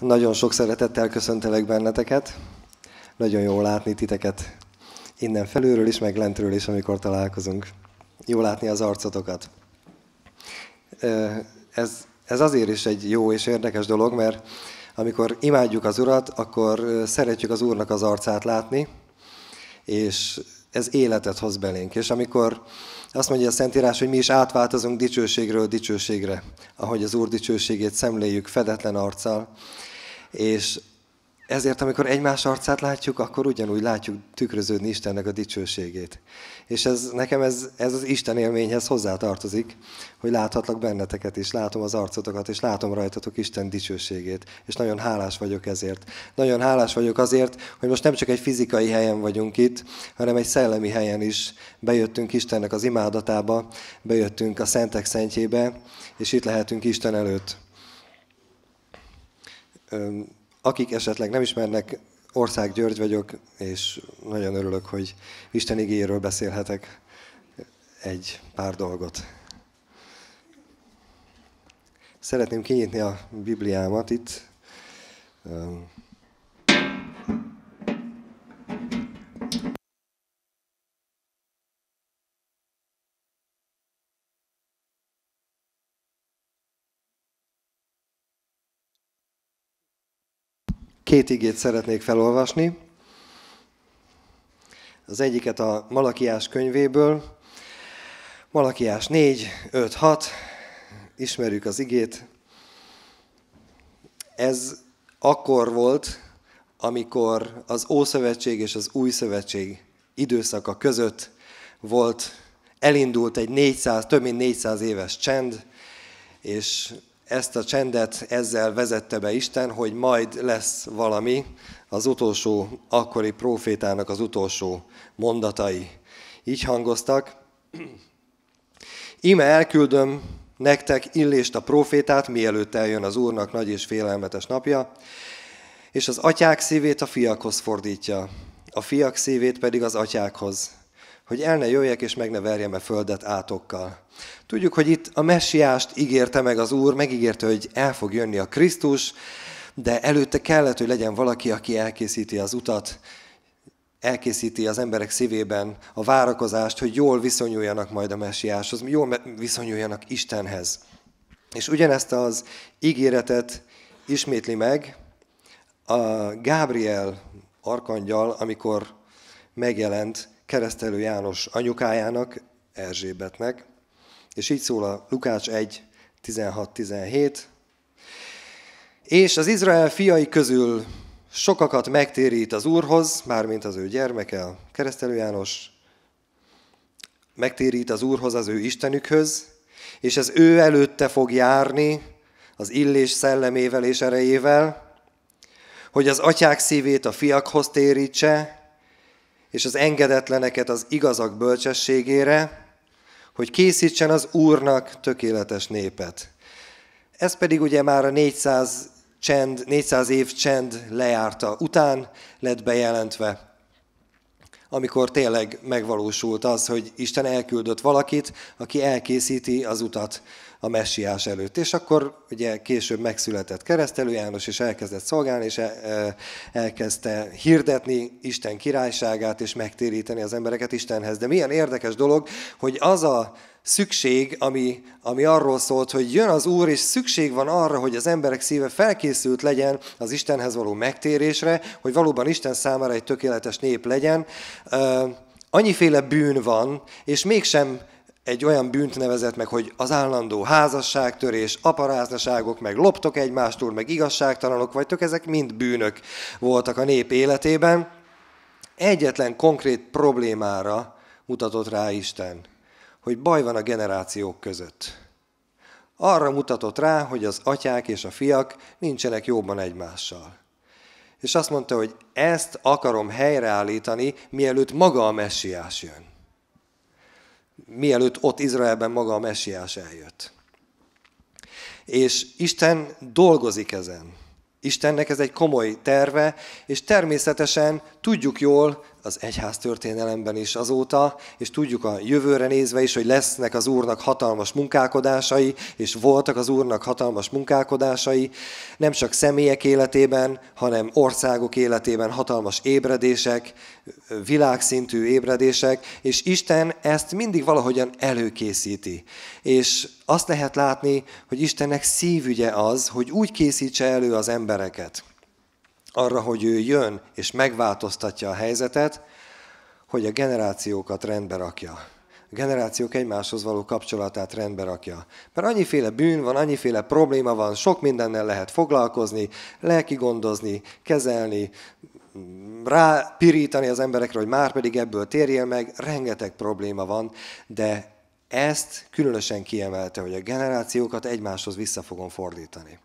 Nagyon sok szeretettel köszöntelek benneteket. Nagyon jó látni titeket innen felülről is, meg lentről is, amikor találkozunk. Jó látni az arcotokat. Ez, ez azért is egy jó és érdekes dolog, mert amikor imádjuk az Urat, akkor szeretjük az Úrnak az arcát látni, és ez életet hoz belénk. És amikor azt mondja a Szentírás, hogy mi is átváltozunk dicsőségről dicsőségre, ahogy az Úr dicsőségét szemléljük fedetlen arccal, és ezért, amikor egymás arcát látjuk, akkor ugyanúgy látjuk tükröződni Istennek a dicsőségét. És ez, nekem ez, ez az Isten élményhez hozzátartozik, hogy láthatlak benneteket is, látom az arcotokat, és látom rajtatok Isten dicsőségét. És nagyon hálás vagyok ezért. Nagyon hálás vagyok azért, hogy most nem csak egy fizikai helyen vagyunk itt, hanem egy szellemi helyen is. Bejöttünk Istennek az imádatába, bejöttünk a Szentek Szentjébe, és itt lehetünk Isten előtt. Akik esetleg nem ismernek, Ország György vagyok, és nagyon örülök, hogy Isten igényéről beszélhetek egy pár dolgot. Szeretném kinyitni a Bibliámat itt, Két igét szeretnék felolvasni. Az egyiket a Malakiás könyvéből. Malakiás 4, 5, 6. Ismerjük az igét. Ez akkor volt, amikor az Ószövetség és az Új Szövetség időszaka között volt, elindult egy 400, több mint 400 éves csend, és ezt a csendet ezzel vezette be Isten, hogy majd lesz valami, az utolsó, akkori profétának az utolsó mondatai. Így hangoztak, Ime elküldöm nektek illést a profétát, mielőtt eljön az Úrnak nagy és félelmetes napja, és az atyák szívét a fiakhoz fordítja, a fiak szívét pedig az atyákhoz, hogy el ne jöjjek és meg ne verjem a földet átokkal Tudjuk, hogy itt a messiást ígérte meg az Úr, megígérte, hogy el fog jönni a Krisztus, de előtte kellett, hogy legyen valaki, aki elkészíti az utat, elkészíti az emberek szívében a várakozást, hogy jól viszonyuljanak majd a messiáshoz, jól viszonyuljanak Istenhez. És ugyanezt az ígéretet ismétli meg a Gábriel arkangyal, amikor megjelent keresztelő János anyukájának, Erzsébetnek, és így szól a Lukács 1, 16-17. És az Izrael fiai közül sokakat megtérít az Úrhoz, mármint az ő gyermeke, a keresztelő János, megtérít az Úrhoz, az ő Istenükhöz, és ez ő előtte fog járni az illés szellemével és erejével, hogy az atyák szívét a fiakhoz térítse, és az engedetleneket az igazak bölcsességére, hogy készítsen az Úrnak tökéletes népet. Ez pedig ugye már a 400, csend, 400 év csend lejárta után lett bejelentve amikor tényleg megvalósult az, hogy Isten elküldött valakit, aki elkészíti az utat a messiás előtt. És akkor ugye később megszületett keresztelő János, és elkezdett szolgálni, és e, e, elkezdte hirdetni Isten királyságát, és megtéríteni az embereket Istenhez. De milyen érdekes dolog, hogy az a szükség, ami, ami arról szólt, hogy jön az Úr, és szükség van arra, hogy az emberek szíve felkészült legyen az Istenhez való megtérésre, hogy valóban Isten számára egy tökéletes nép legyen. annyiféle bűn van, és mégsem egy olyan bűnt nevezett meg, hogy az állandó házasságtörés, aparáznaságok, meg loptok egymástól, meg igazságtalanok vagytok, ezek mind bűnök voltak a nép életében. Egyetlen konkrét problémára mutatott rá Isten, hogy baj van a generációk között. Arra mutatott rá, hogy az atyák és a fiak nincsenek jobban egymással. És azt mondta, hogy ezt akarom helyreállítani, mielőtt maga a messiás jön mielőtt ott Izraelben maga a messiás eljött. És Isten dolgozik ezen. Istennek ez egy komoly terve, és természetesen tudjuk jól, az egyház történelemben is azóta, és tudjuk a jövőre nézve is, hogy lesznek az Úrnak hatalmas munkálkodásai, és voltak az Úrnak hatalmas munkálkodásai, nem csak személyek életében, hanem országok életében hatalmas ébredések, világszintű ébredések, és Isten ezt mindig valahogyan előkészíti. És azt lehet látni, hogy Istennek szívügye az, hogy úgy készítse elő az embereket, arra, hogy ő jön és megváltoztatja a helyzetet, hogy a generációkat rendbe rakja. A generációk egymáshoz való kapcsolatát rendbe rakja. Mert annyiféle bűn van, annyiféle probléma van, sok mindennel lehet foglalkozni, lelki gondozni, kezelni, rápirítani az emberekre, hogy már pedig ebből térjél meg, rengeteg probléma van, de ezt különösen kiemelte, hogy a generációkat egymáshoz vissza fogom fordítani.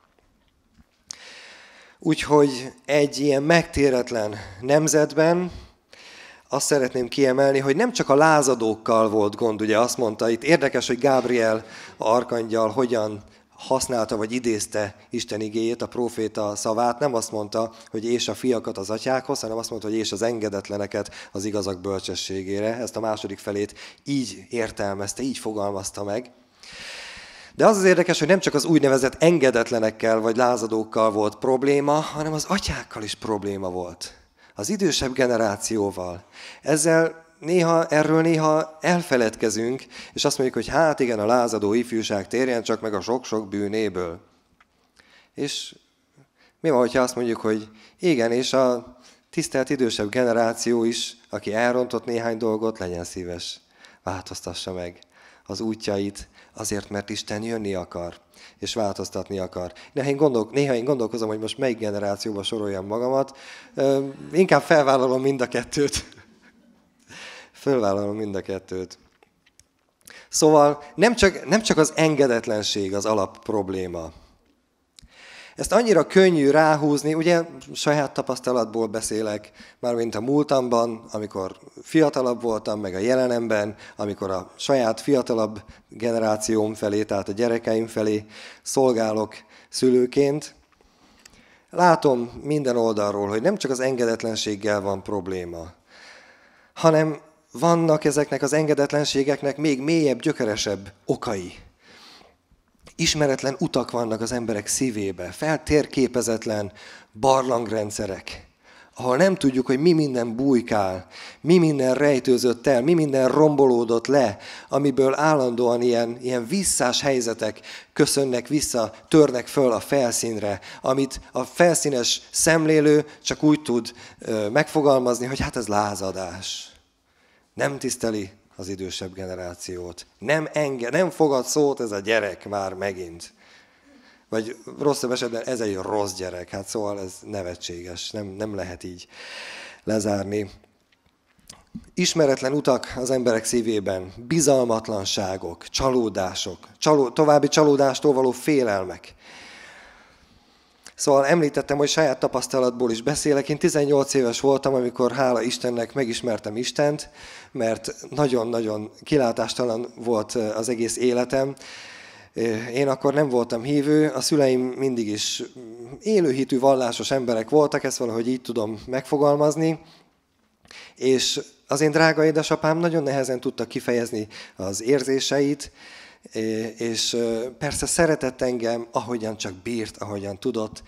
Úgyhogy egy ilyen megtéretlen nemzetben azt szeretném kiemelni, hogy nem csak a lázadókkal volt gond, ugye azt mondta itt, érdekes, hogy Gábriel arkangyal hogyan használta vagy idézte Isten igéjét, a proféta szavát, nem azt mondta, hogy és a fiakat az atyákhoz, hanem azt mondta, hogy és az engedetleneket az igazak bölcsességére. Ezt a második felét így értelmezte, így fogalmazta meg. De az az érdekes, hogy nem csak az úgynevezett engedetlenekkel vagy lázadókkal volt probléma, hanem az atyákkal is probléma volt. Az idősebb generációval. Ezzel néha, erről néha elfeledkezünk, és azt mondjuk, hogy hát igen, a lázadó ifjúság térjen csak meg a sok-sok bűnéből. És mi van, hogyha azt mondjuk, hogy igen, és a tisztelt idősebb generáció is, aki elrontott néhány dolgot, legyen szíves, változtassa meg az útjait, Azért, mert Isten jönni akar, és változtatni akar. Néha én, gondolk, néha én gondolkozom, hogy most melyik generációba soroljam magamat. Ö, inkább felvállalom mind a kettőt. Fölvállalom mind a kettőt. Szóval nem csak, nem csak az engedetlenség az alap probléma, ezt annyira könnyű ráhúzni, ugye saját tapasztalatból beszélek, mármint a múltamban, amikor fiatalabb voltam, meg a jelenemben, amikor a saját fiatalabb generációm felé, tehát a gyerekeim felé szolgálok szülőként. Látom minden oldalról, hogy nem csak az engedetlenséggel van probléma, hanem vannak ezeknek az engedetlenségeknek még mélyebb, gyökeresebb okai. Ismeretlen utak vannak az emberek szívébe, feltérképezetlen barlangrendszerek, ahol nem tudjuk, hogy mi minden bújkál, mi minden rejtőzött el, mi minden rombolódott le, amiből állandóan ilyen, ilyen visszás helyzetek köszönnek vissza, törnek föl a felszínre, amit a felszínes szemlélő csak úgy tud megfogalmazni, hogy hát ez lázadás. Nem tiszteli az idősebb generációt. Nem, enge, nem fogad szót ez a gyerek már megint. Vagy rosszabb esetben ez egy rossz gyerek. Hát szóval ez nevetséges, nem, nem lehet így lezárni. Ismeretlen utak az emberek szívében, bizalmatlanságok, csalódások, csaló, további csalódástól való félelmek, Szóval említettem, hogy saját tapasztalatból is beszélek. Én 18 éves voltam, amikor hála Istennek megismertem Istent, mert nagyon-nagyon kilátástalan volt az egész életem. Én akkor nem voltam hívő, a szüleim mindig is mm, élőhitű, vallásos emberek voltak, ezt valahogy így tudom megfogalmazni, és az én drága édesapám nagyon nehezen tudta kifejezni az érzéseit, és persze szeretett engem, ahogyan csak bírt, ahogyan tudott,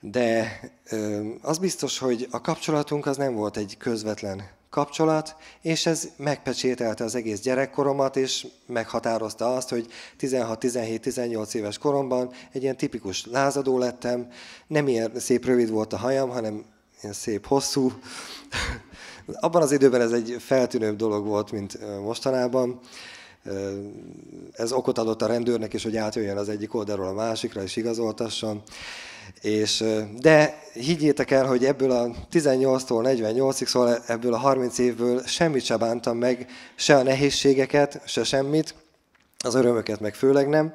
de az biztos, hogy a kapcsolatunk az nem volt egy közvetlen kapcsolat, és ez megpecsételte az egész gyerekkoromat, és meghatározta azt, hogy 16-17-18 éves koromban egy ilyen tipikus lázadó lettem, nem ilyen szép rövid volt a hajam, hanem ilyen szép hosszú. Abban az időben ez egy feltűnőbb dolog volt, mint mostanában. Ez okot adott a rendőrnek is, hogy átjöjjön az egyik oldalról a másikra, és igazoltasson. És, de higgyétek el, hogy ebből a 18-tól 48-ig, szóval ebből a 30 évből semmit se bántam meg, se a nehézségeket, se semmit, az örömöket meg főleg nem.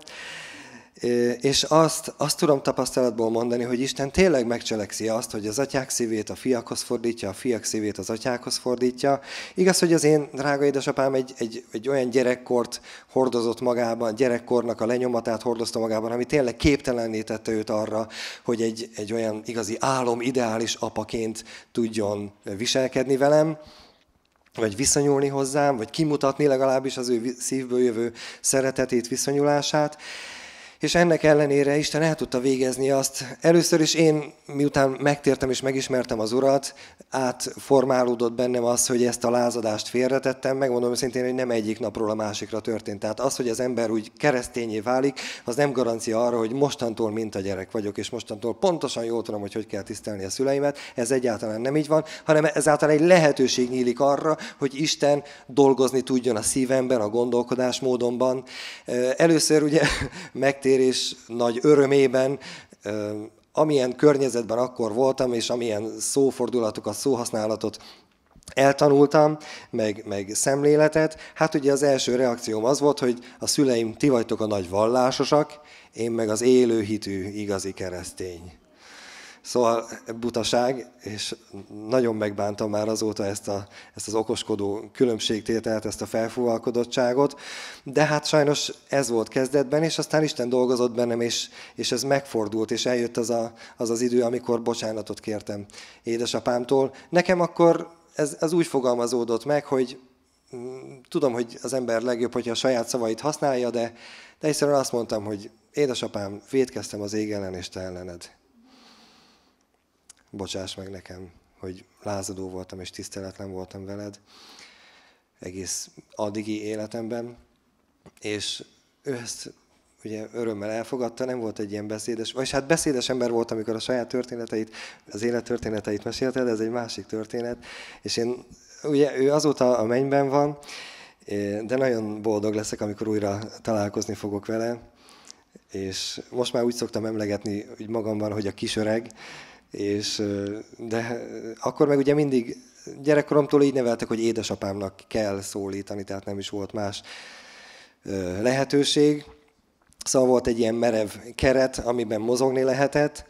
És azt, azt tudom tapasztalatból mondani, hogy Isten tényleg megcselekszi azt, hogy az atyák szívét a fiakhoz fordítja, a fiak szívét az atyákhoz fordítja. Igaz, hogy az én drága édesapám egy, egy, egy olyan gyerekkort hordozott magában, gyerekkornak a lenyomatát hordozta magában, ami tényleg képtelenné tette őt arra, hogy egy, egy olyan igazi álom, ideális apaként tudjon viselkedni velem vagy viszonyulni hozzám, vagy kimutatni legalábbis az ő szívből jövő szeretetét, viszonyulását és ennek ellenére Isten el tudta végezni azt. Először is én, miután megtértem és megismertem az Urat, átformálódott bennem az, hogy ezt a lázadást félretettem. Megmondom szintén, hogy nem egyik napról a másikra történt. Tehát az, hogy az ember úgy keresztényé válik, az nem garancia arra, hogy mostantól mint a gyerek vagyok, és mostantól pontosan jól tudom, hogy hogy kell tisztelni a szüleimet. Ez egyáltalán nem így van, hanem ezáltal egy lehetőség nyílik arra, hogy Isten dolgozni tudjon a szívemben, a gondolkodásmódomban. Először ugye megtér visszatérés nagy örömében amilyen környezetben akkor voltam, és amilyen szófordulatokat, szóhasználatot eltanultam, meg, meg szemléletet, hát ugye az első reakcióm az volt, hogy a szüleim, ti vagytok a nagy vallásosak, én meg az élő hitű igazi keresztény. Szóval butaság, és nagyon megbántam már azóta ezt, a, ezt az okoskodó különbségtételt, ezt a felfúvalkodottságot, de hát sajnos ez volt kezdetben, és aztán Isten dolgozott bennem, és, és ez megfordult, és eljött az, a, az az idő, amikor bocsánatot kértem édesapámtól. Nekem akkor ez, ez úgy fogalmazódott meg, hogy mm, tudom, hogy az ember legjobb, hogyha a saját szavait használja, de, de egyszerűen azt mondtam, hogy édesapám, védkeztem az ég ellen és te ellened bocsáss meg nekem, hogy lázadó voltam és tiszteletlen voltam veled egész addigi életemben, és ő ezt ugye örömmel elfogadta, nem volt egy ilyen beszédes, vagy hát beszédes ember volt, amikor a saját történeteit, az élettörténeteit mesélte, de ez egy másik történet, és én, ugye ő azóta a mennyben van, de nagyon boldog leszek, amikor újra találkozni fogok vele, és most már úgy szoktam emlegetni magamban, hogy a kisöreg, és, de akkor meg ugye mindig gyerekkoromtól így neveltek, hogy édesapámnak kell szólítani, tehát nem is volt más lehetőség. Szóval volt egy ilyen merev keret, amiben mozogni lehetett,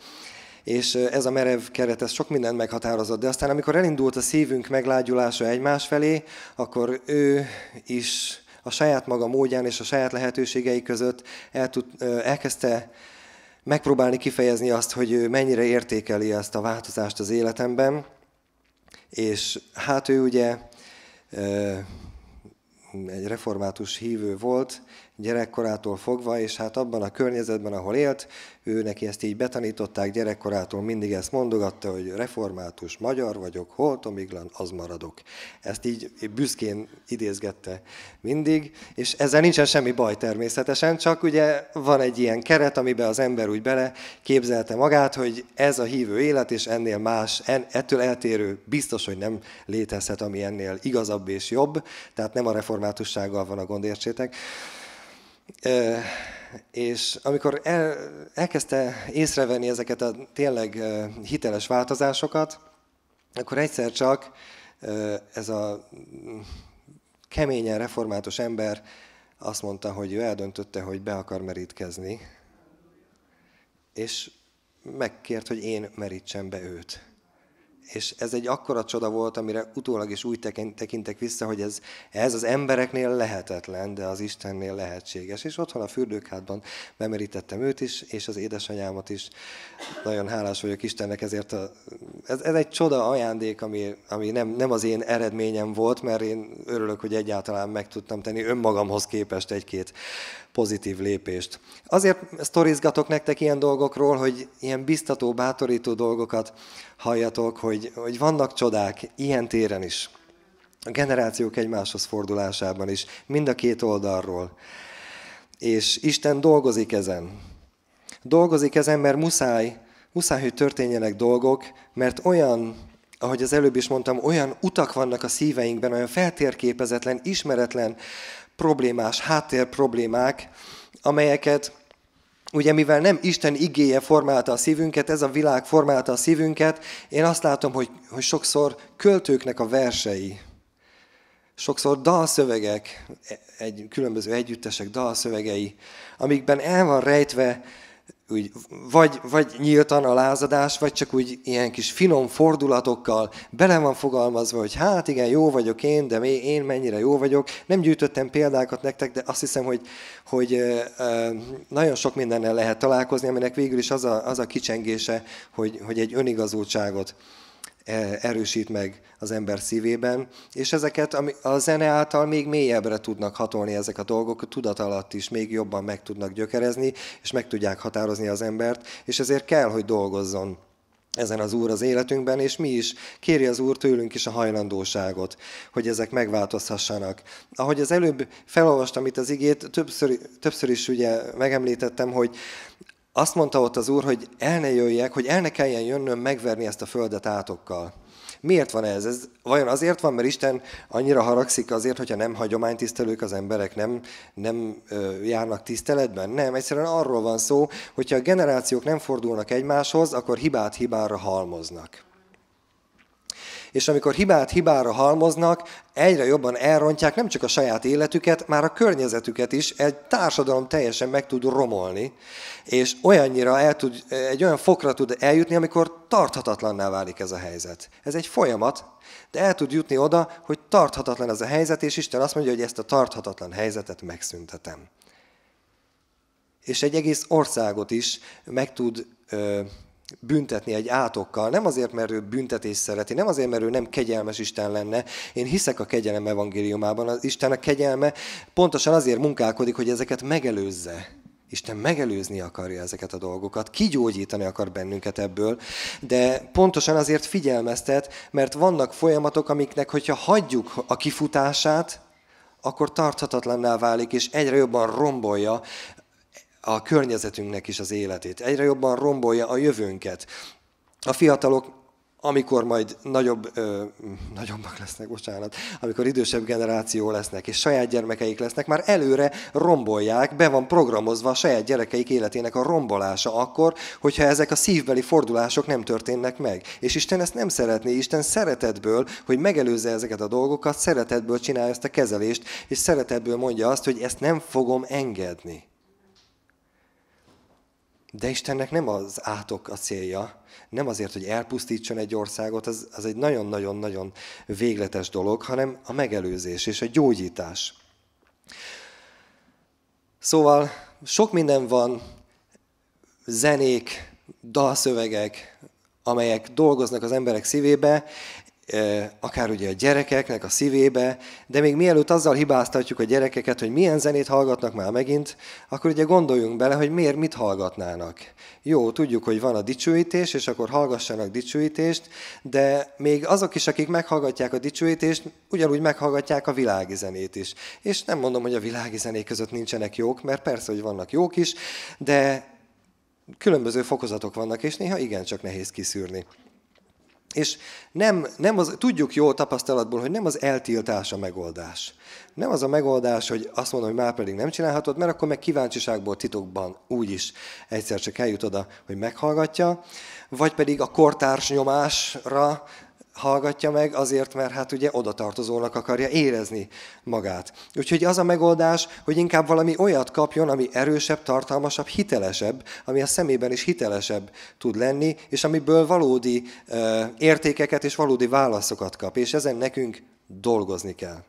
és ez a merev keret, ez sok mindent meghatározott. De aztán, amikor elindult a szívünk meglágyulása egymás felé, akkor ő is a saját maga módján és a saját lehetőségei között el tud, elkezdte megpróbálni kifejezni azt, hogy ő mennyire értékeli ezt a változást az életemben, és hát ő ugye egy református hívő volt, gyerekkorától fogva, és hát abban a környezetben, ahol élt, ő neki ezt így betanították gyerekkorától, mindig ezt mondogatta, hogy református magyar vagyok, holtomiglan, az maradok. Ezt így büszkén idézgette mindig, és ezzel nincsen semmi baj természetesen, csak ugye van egy ilyen keret, amiben az ember úgy bele képzelte magát, hogy ez a hívő élet, és ennél más, en, ettől eltérő biztos, hogy nem létezhet, ami ennél igazabb és jobb, tehát nem a reformátussággal van a gond, értsétek és amikor el, elkezdte észrevenni ezeket a tényleg hiteles változásokat, akkor egyszer csak ez a mm, keményen református ember azt mondta, hogy ő eldöntötte, hogy be akar merítkezni, és megkért, hogy én merítsem be őt és ez egy akkora csoda volt, amire utólag is úgy tekintek vissza, hogy ez, ez az embereknél lehetetlen, de az Istennél lehetséges. És otthon a fürdőkádban bemerítettem őt is, és az édesanyámat is. Nagyon hálás vagyok Istennek ezért. A, ez, ez egy csoda ajándék, ami, ami nem, nem az én eredményem volt, mert én örülök, hogy egyáltalán meg tudtam tenni önmagamhoz képest egy-két pozitív lépést. Azért sztorizgatok nektek ilyen dolgokról, hogy ilyen biztató, bátorító dolgokat halljatok, hogy hogy, hogy vannak csodák ilyen téren is, a generációk egymáshoz fordulásában is, mind a két oldalról. És Isten dolgozik ezen. Dolgozik ezen, mert muszáj, muszáj, hogy történjenek dolgok, mert olyan, ahogy az előbb is mondtam, olyan utak vannak a szíveinkben, olyan feltérképezetlen, ismeretlen problémás, háttérproblémák, amelyeket Ugye mivel nem Isten igéje formálta a szívünket, ez a világ formálta a szívünket, én azt látom, hogy, hogy sokszor költőknek a versei, sokszor dalszövegek, e- egy, különböző együttesek dalszövegei, amikben el van rejtve úgy, vagy, vagy nyíltan a lázadás, vagy csak úgy ilyen kis finom fordulatokkal bele van fogalmazva, hogy hát igen, jó vagyok én, de én mennyire jó vagyok. Nem gyűjtöttem példákat nektek, de azt hiszem, hogy, hogy nagyon sok mindennel lehet találkozni, aminek végül is az a, az a kicsengése, hogy, hogy egy önigazultságot E, erősít meg az ember szívében, és ezeket a zene által még mélyebbre tudnak hatolni ezek a dolgok, a tudat alatt is még jobban meg tudnak gyökerezni, és meg tudják határozni az embert, és ezért kell, hogy dolgozzon ezen az Úr az életünkben, és mi is kéri az Úr tőlünk is a hajlandóságot, hogy ezek megváltozhassanak. Ahogy az előbb felolvastam itt az igét, többször, többször is ugye megemlítettem, hogy azt mondta ott az úr, hogy el ne jöjjek, hogy el ne kelljen jönnöm megverni ezt a földet átokkal. Miért van ez? ez? Vajon azért van, mert Isten annyira haragszik azért, hogyha nem hagyománytisztelők az emberek, nem, nem ö, járnak tiszteletben? Nem, egyszerűen arról van szó, hogyha a generációk nem fordulnak egymáshoz, akkor hibát hibára halmoznak. És amikor hibát hibára halmoznak, egyre jobban elrontják nem csak a saját életüket, már a környezetüket is, egy társadalom teljesen meg tud romolni, és olyannyira el tud, egy olyan fokra tud eljutni, amikor tarthatatlanná válik ez a helyzet. Ez egy folyamat, de el tud jutni oda, hogy tarthatatlan ez a helyzet, és Isten azt mondja, hogy ezt a tarthatatlan helyzetet megszüntetem. És egy egész országot is meg tud büntetni egy átokkal, nem azért, mert ő büntetés szereti, nem azért, mert ő nem kegyelmes Isten lenne. Én hiszek a kegyelem evangéliumában, az Isten a kegyelme pontosan azért munkálkodik, hogy ezeket megelőzze. Isten megelőzni akarja ezeket a dolgokat, kigyógyítani akar bennünket ebből, de pontosan azért figyelmeztet, mert vannak folyamatok, amiknek, hogyha hagyjuk a kifutását, akkor tarthatatlanná válik, és egyre jobban rombolja a környezetünknek is az életét. Egyre jobban rombolja a jövőnket. A fiatalok amikor majd nagyobb, ö, nagyobbak lesznek, bocsánat, amikor idősebb generáció lesznek, és saját gyermekeik lesznek, már előre rombolják, be van programozva a saját gyerekeik életének a rombolása akkor, hogyha ezek a szívbeli fordulások nem történnek meg. És Isten ezt nem szeretné, Isten szeretetből, hogy megelőzze ezeket a dolgokat, szeretetből csinálja ezt a kezelést, és szeretetből mondja azt, hogy ezt nem fogom engedni. De Istennek nem az átok a célja, nem azért, hogy elpusztítson egy országot, az, az egy nagyon-nagyon-nagyon végletes dolog, hanem a megelőzés és a gyógyítás. Szóval sok minden van, zenék, dalszövegek, amelyek dolgoznak az emberek szívébe, akár ugye a gyerekeknek a szívébe, de még mielőtt azzal hibáztatjuk a gyerekeket, hogy milyen zenét hallgatnak már megint, akkor ugye gondoljunk bele, hogy miért mit hallgatnának. Jó, tudjuk, hogy van a dicsőítés, és akkor hallgassanak dicsőítést, de még azok is, akik meghallgatják a dicsőítést, ugyanúgy meghallgatják a világi zenét is. És nem mondom, hogy a világi zenék között nincsenek jók, mert persze, hogy vannak jók is, de különböző fokozatok vannak, és néha igencsak nehéz kiszűrni. És nem, nem az, tudjuk jó tapasztalatból, hogy nem az eltiltás a megoldás. Nem az a megoldás, hogy azt mondom, hogy már pedig nem csinálhatod, mert akkor meg kíváncsiságból titokban úgyis egyszer csak eljut oda, hogy meghallgatja, vagy pedig a kortárs nyomásra hallgatja meg, azért, mert hát ugye oda tartozónak akarja érezni magát. Úgyhogy az a megoldás, hogy inkább valami olyat kapjon, ami erősebb, tartalmasabb, hitelesebb, ami a szemében is hitelesebb tud lenni, és amiből valódi ö, értékeket és valódi válaszokat kap, és ezen nekünk dolgozni kell.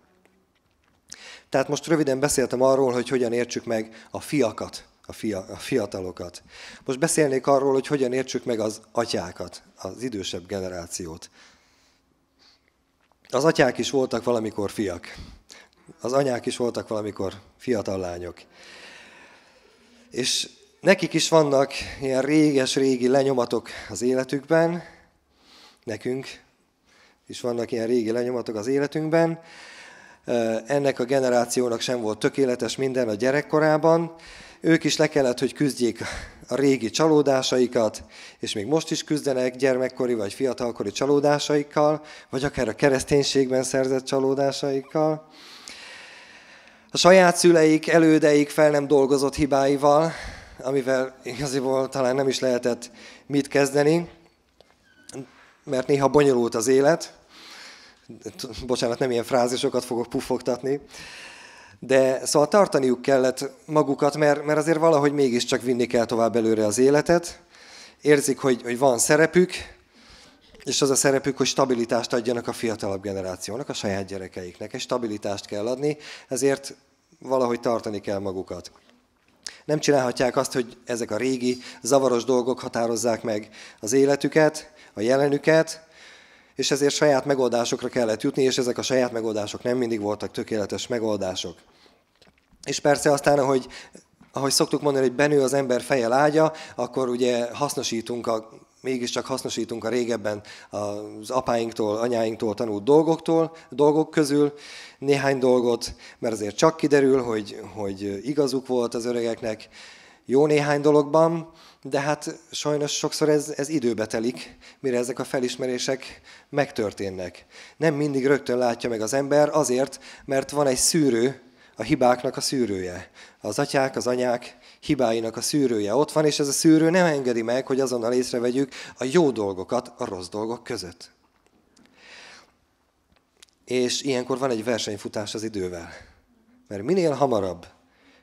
Tehát most röviden beszéltem arról, hogy hogyan értsük meg a fiakat, a, fia, a fiatalokat. Most beszélnék arról, hogy hogyan értsük meg az atyákat, az idősebb generációt. Az atyák is voltak valamikor fiak. Az anyák is voltak valamikor fiatal lányok. És nekik is vannak ilyen réges-régi lenyomatok az életükben, nekünk is vannak ilyen régi lenyomatok az életünkben. Ennek a generációnak sem volt tökéletes minden a gyerekkorában. Ők is le kellett, hogy küzdjék a régi csalódásaikat, és még most is küzdenek gyermekkori vagy fiatalkori csalódásaikkal, vagy akár a kereszténységben szerzett csalódásaikkal, a saját szüleik, elődeik fel nem dolgozott hibáival, amivel igaziból talán nem is lehetett mit kezdeni, mert néha bonyolult az élet. Bocsánat, nem ilyen frázisokat fogok puffogtatni. De szóval tartaniuk kellett magukat, mert, mert azért valahogy mégiscsak vinni kell tovább előre az életet. Érzik, hogy, hogy van szerepük, és az a szerepük, hogy stabilitást adjanak a fiatalabb generációnak, a saját gyerekeiknek, és stabilitást kell adni, ezért valahogy tartani kell magukat. Nem csinálhatják azt, hogy ezek a régi, zavaros dolgok határozzák meg az életüket, a jelenüket, és ezért saját megoldásokra kellett jutni, és ezek a saját megoldások nem mindig voltak tökéletes megoldások. És persze aztán, ahogy, ahogy szoktuk mondani, hogy benő az ember feje lágya, akkor ugye hasznosítunk a mégiscsak hasznosítunk a régebben az apáinktól, anyáinktól tanult dolgoktól, dolgok közül néhány dolgot, mert azért csak kiderül, hogy, hogy igazuk volt az öregeknek jó néhány dologban, de hát sajnos sokszor ez, ez időbe telik, mire ezek a felismerések megtörténnek. Nem mindig rögtön látja meg az ember, azért, mert van egy szűrő, a hibáknak a szűrője. Az atyák, az anyák hibáinak a szűrője ott van, és ez a szűrő nem engedi meg, hogy azonnal észrevegyük a jó dolgokat a rossz dolgok között. És ilyenkor van egy versenyfutás az idővel. Mert minél hamarabb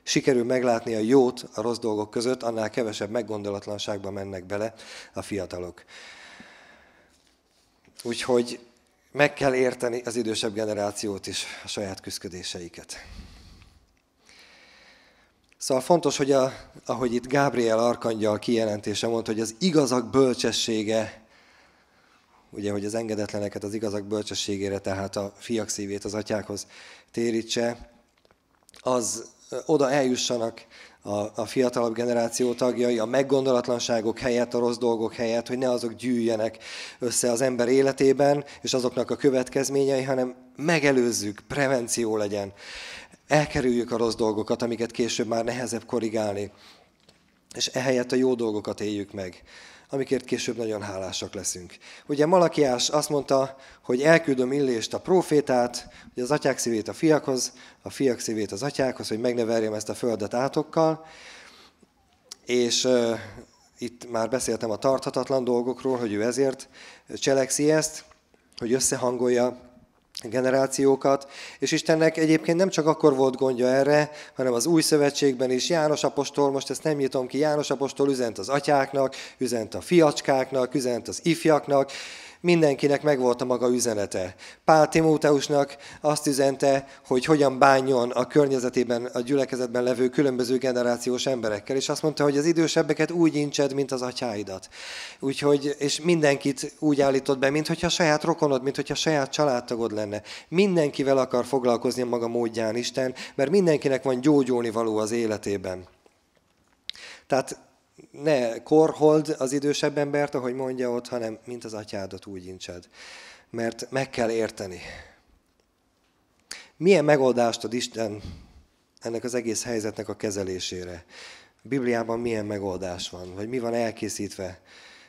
sikerül meglátni a jót a rossz dolgok között, annál kevesebb meggondolatlanságba mennek bele a fiatalok. Úgyhogy meg kell érteni az idősebb generációt is, a saját küzdködéseiket. Szóval fontos, hogy a, ahogy itt Gábriel Arkangyal kijelentése mondta, hogy az igazak bölcsessége, ugye, hogy az engedetleneket az igazak bölcsességére, tehát a fiak szívét az atyákhoz térítse, az oda eljussanak a, a fiatalabb generáció tagjai a meggondolatlanságok helyett, a rossz dolgok helyett, hogy ne azok gyűjjenek össze az ember életében, és azoknak a következményei, hanem megelőzzük, prevenció legyen. Elkerüljük a rossz dolgokat, amiket később már nehezebb korrigálni, és ehelyett a jó dolgokat éljük meg, amikért később nagyon hálásak leszünk. Ugye Malakiás azt mondta, hogy elküldöm Illést a profétát, hogy az atyák szívét a fiakhoz, a fiak szívét az atyákhoz, hogy megneverjem ezt a földet átokkal, és uh, itt már beszéltem a tarthatatlan dolgokról, hogy ő ezért cselekszi ezt, hogy összehangolja generációkat, és Istennek egyébként nem csak akkor volt gondja erre, hanem az új szövetségben is János apostol, most ezt nem nyitom ki, János apostol üzent az atyáknak, üzent a fiacskáknak, üzent az ifjaknak, Mindenkinek megvolt a maga üzenete. Pál Timóteusnak azt üzente, hogy hogyan bánjon a környezetében, a gyülekezetben levő különböző generációs emberekkel, és azt mondta, hogy az idősebbeket úgy incsed, mint az atyáidat. Úgyhogy, és mindenkit úgy állított be, mint saját rokonod, mint saját családtagod lenne. Mindenkivel akar foglalkozni a maga módján Isten, mert mindenkinek van gyógyulni való az életében. Tehát ne korhold az idősebb embert, ahogy mondja ott, hanem mint az atyádat úgy incsed. Mert meg kell érteni. Milyen megoldást ad Isten ennek az egész helyzetnek a kezelésére? A Bibliában milyen megoldás van, vagy mi van elkészítve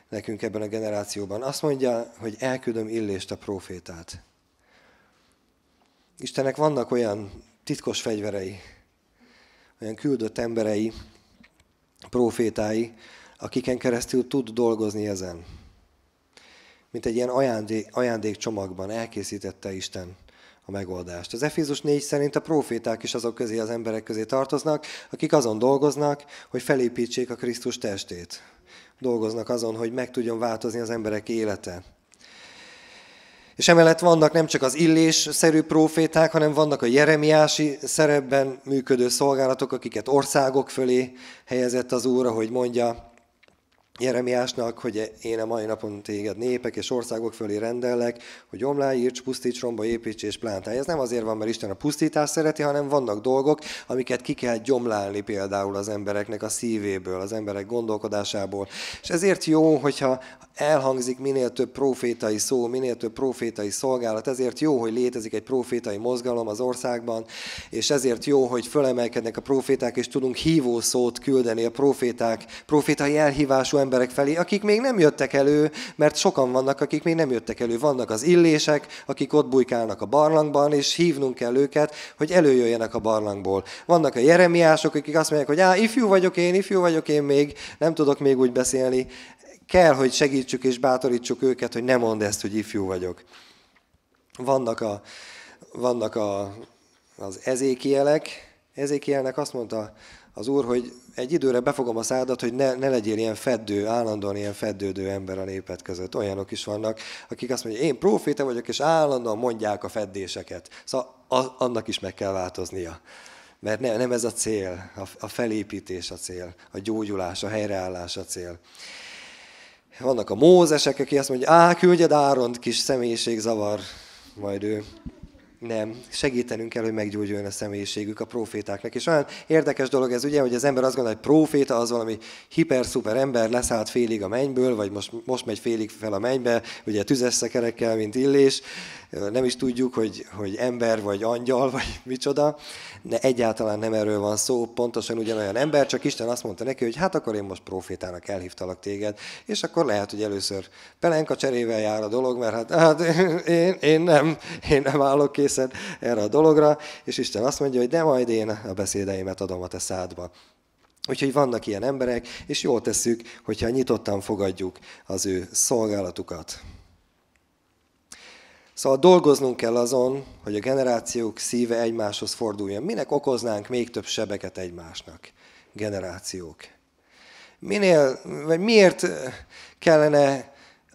nekünk ebben a generációban? Azt mondja, hogy elküldöm illést a profétát. Istennek vannak olyan titkos fegyverei, olyan küldött emberei, profétái, akiken keresztül tud dolgozni ezen. Mint egy ilyen ajándék, ajándékcsomagban elkészítette Isten a megoldást. Az Efézus 4 szerint a proféták is azok közé az emberek közé tartoznak, akik azon dolgoznak, hogy felépítsék a Krisztus testét. Dolgoznak azon, hogy meg tudjon változni az emberek élete. És emellett vannak nem csak az illésszerű proféták, hanem vannak a jeremiási szerepben működő szolgálatok, akiket országok fölé helyezett az Úr, hogy mondja, Jeremiásnak, hogy én a mai napon téged népek és országok fölé rendelek, hogy omlá, írts, pusztíts, romba, építs és plántálj. Ez nem azért van, mert Isten a pusztítást szereti, hanem vannak dolgok, amiket ki kell gyomlálni például az embereknek a szívéből, az emberek gondolkodásából. És ezért jó, hogyha elhangzik minél több profétai szó, minél több profétai szolgálat, ezért jó, hogy létezik egy profétai mozgalom az országban, és ezért jó, hogy fölemelkednek a proféták, és tudunk hívó szót küldeni a proféták, profétai elhívású emberek felé, akik még nem jöttek elő, mert sokan vannak, akik még nem jöttek elő. Vannak az illések, akik ott bujkálnak a barlangban, és hívnunk kell őket, hogy előjöjjenek a barlangból. Vannak a jeremiások, akik azt mondják, hogy á, ifjú vagyok én, ifjú vagyok én még, nem tudok még úgy beszélni. Kell, hogy segítsük és bátorítsuk őket, hogy ne mondd ezt, hogy ifjú vagyok. Vannak a, vannak a, az ezékielek. Ezékielnek azt mondta az Úr, hogy egy időre befogom a szádat, hogy ne, ne legyél ilyen feddő, állandóan ilyen feddődő ember a népet között. Olyanok is vannak, akik azt mondják, én proféta vagyok, és állandóan mondják a feddéseket. Szóval a, annak is meg kell változnia. Mert ne, nem ez a cél, a, a felépítés a cél, a gyógyulás, a helyreállás a cél. Vannak a mózesek, aki azt mondja, á, küldjed Áront kis zavar, majd ő nem, segítenünk kell, hogy meggyógyuljon a személyiségük a profétáknak. És olyan érdekes dolog ez ugye, hogy az ember azt gondolja, hogy proféta az valami hiper-szuper ember, leszállt félig a mennyből, vagy most, most megy félig fel a mennybe, ugye tüzes szekerekkel, mint illés, nem is tudjuk, hogy, hogy ember, vagy angyal, vagy micsoda, de egyáltalán nem erről van szó, pontosan ugyanolyan ember, csak Isten azt mondta neki, hogy hát akkor én most profétának elhívtalak téged, és akkor lehet, hogy először pelenka cserével jár a dolog, mert hát, hát én, én, nem, én nem állok kész egészen erre a dologra, és Isten azt mondja, hogy de majd én a beszédeimet adom a te szádba. Úgyhogy vannak ilyen emberek, és jól tesszük, hogyha nyitottan fogadjuk az ő szolgálatukat. Szóval dolgoznunk kell azon, hogy a generációk szíve egymáshoz forduljon. Minek okoznánk még több sebeket egymásnak, generációk? Minél, vagy miért kellene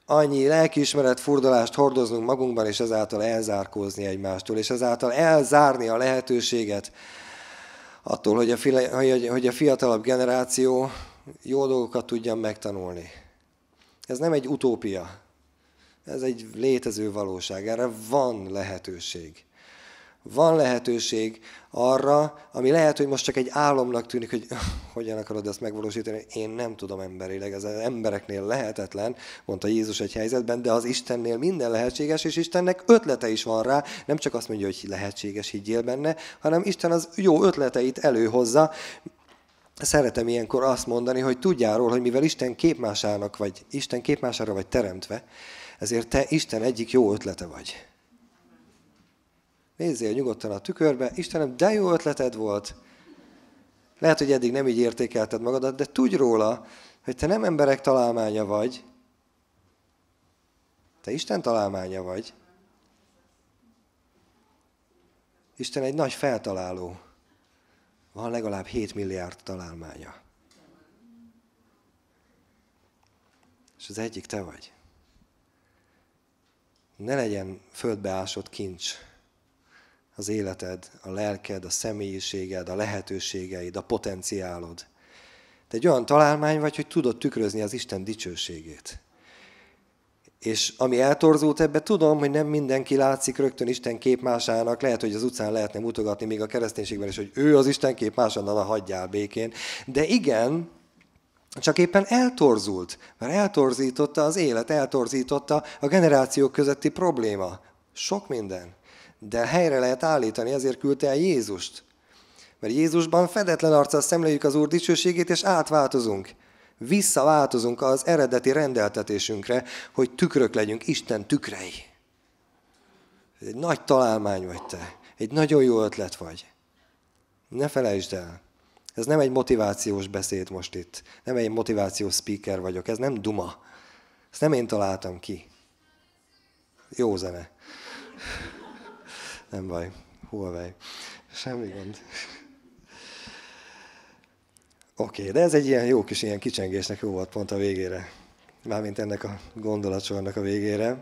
annyi lelkiismeret furdalást hordoznunk magunkban, és ezáltal elzárkózni egymástól, és ezáltal elzárni a lehetőséget attól, hogy a, fila, hogy a fiatalabb generáció jó dolgokat tudjon megtanulni. Ez nem egy utópia, ez egy létező valóság, erre van lehetőség. Van lehetőség arra, ami lehet, hogy most csak egy álomnak tűnik, hogy hogyan akarod ezt megvalósítani. Én nem tudom emberileg, ez az embereknél lehetetlen, mondta Jézus egy helyzetben, de az Istennél minden lehetséges, és Istennek ötlete is van rá. Nem csak azt mondja, hogy lehetséges, higgyél benne, hanem Isten az jó ötleteit előhozza, szeretem ilyenkor azt mondani, hogy tudjál róla, hogy mivel Isten képmásának vagy, Isten képmására vagy teremtve, ezért te Isten egyik jó ötlete vagy. Nézzél nyugodtan a tükörbe, Istenem, de jó ötleted volt. Lehet, hogy eddig nem így értékelted magadat, de tudj róla, hogy te nem emberek találmánya vagy, te Isten találmánya vagy. Isten egy nagy feltaláló. Van legalább 7 milliárd találmánya. És az egyik te vagy. Ne legyen földbeásott kincs az életed, a lelked, a személyiséged, a lehetőségeid, a potenciálod. Te egy olyan találmány vagy, hogy tudod tükrözni az Isten dicsőségét. És ami eltorzult ebbe, tudom, hogy nem mindenki látszik rögtön Isten képmásának, lehet, hogy az utcán lehetne mutogatni még a kereszténységben is, hogy ő az Isten képmásán, na hagyjál békén. De igen, csak éppen eltorzult, mert eltorzította az élet, eltorzította a generációk közötti probléma. Sok minden de helyre lehet állítani, ezért küldte el Jézust. Mert Jézusban fedetlen arccal szemléljük az Úr dicsőségét, és átváltozunk. Visszaváltozunk az eredeti rendeltetésünkre, hogy tükrök legyünk, Isten tükrei. Ez egy nagy találmány vagy te. Egy nagyon jó ötlet vagy. Ne felejtsd el. Ez nem egy motivációs beszéd most itt. Nem egy motivációs speaker vagyok. Ez nem duma. Ezt nem én találtam ki. Jó zene. Nem baj, Huawei. Semmi gond. Oké, okay, de ez egy ilyen jó kis ilyen kicsengésnek jó volt pont a végére. Mármint ennek a gondolatsornak a végére.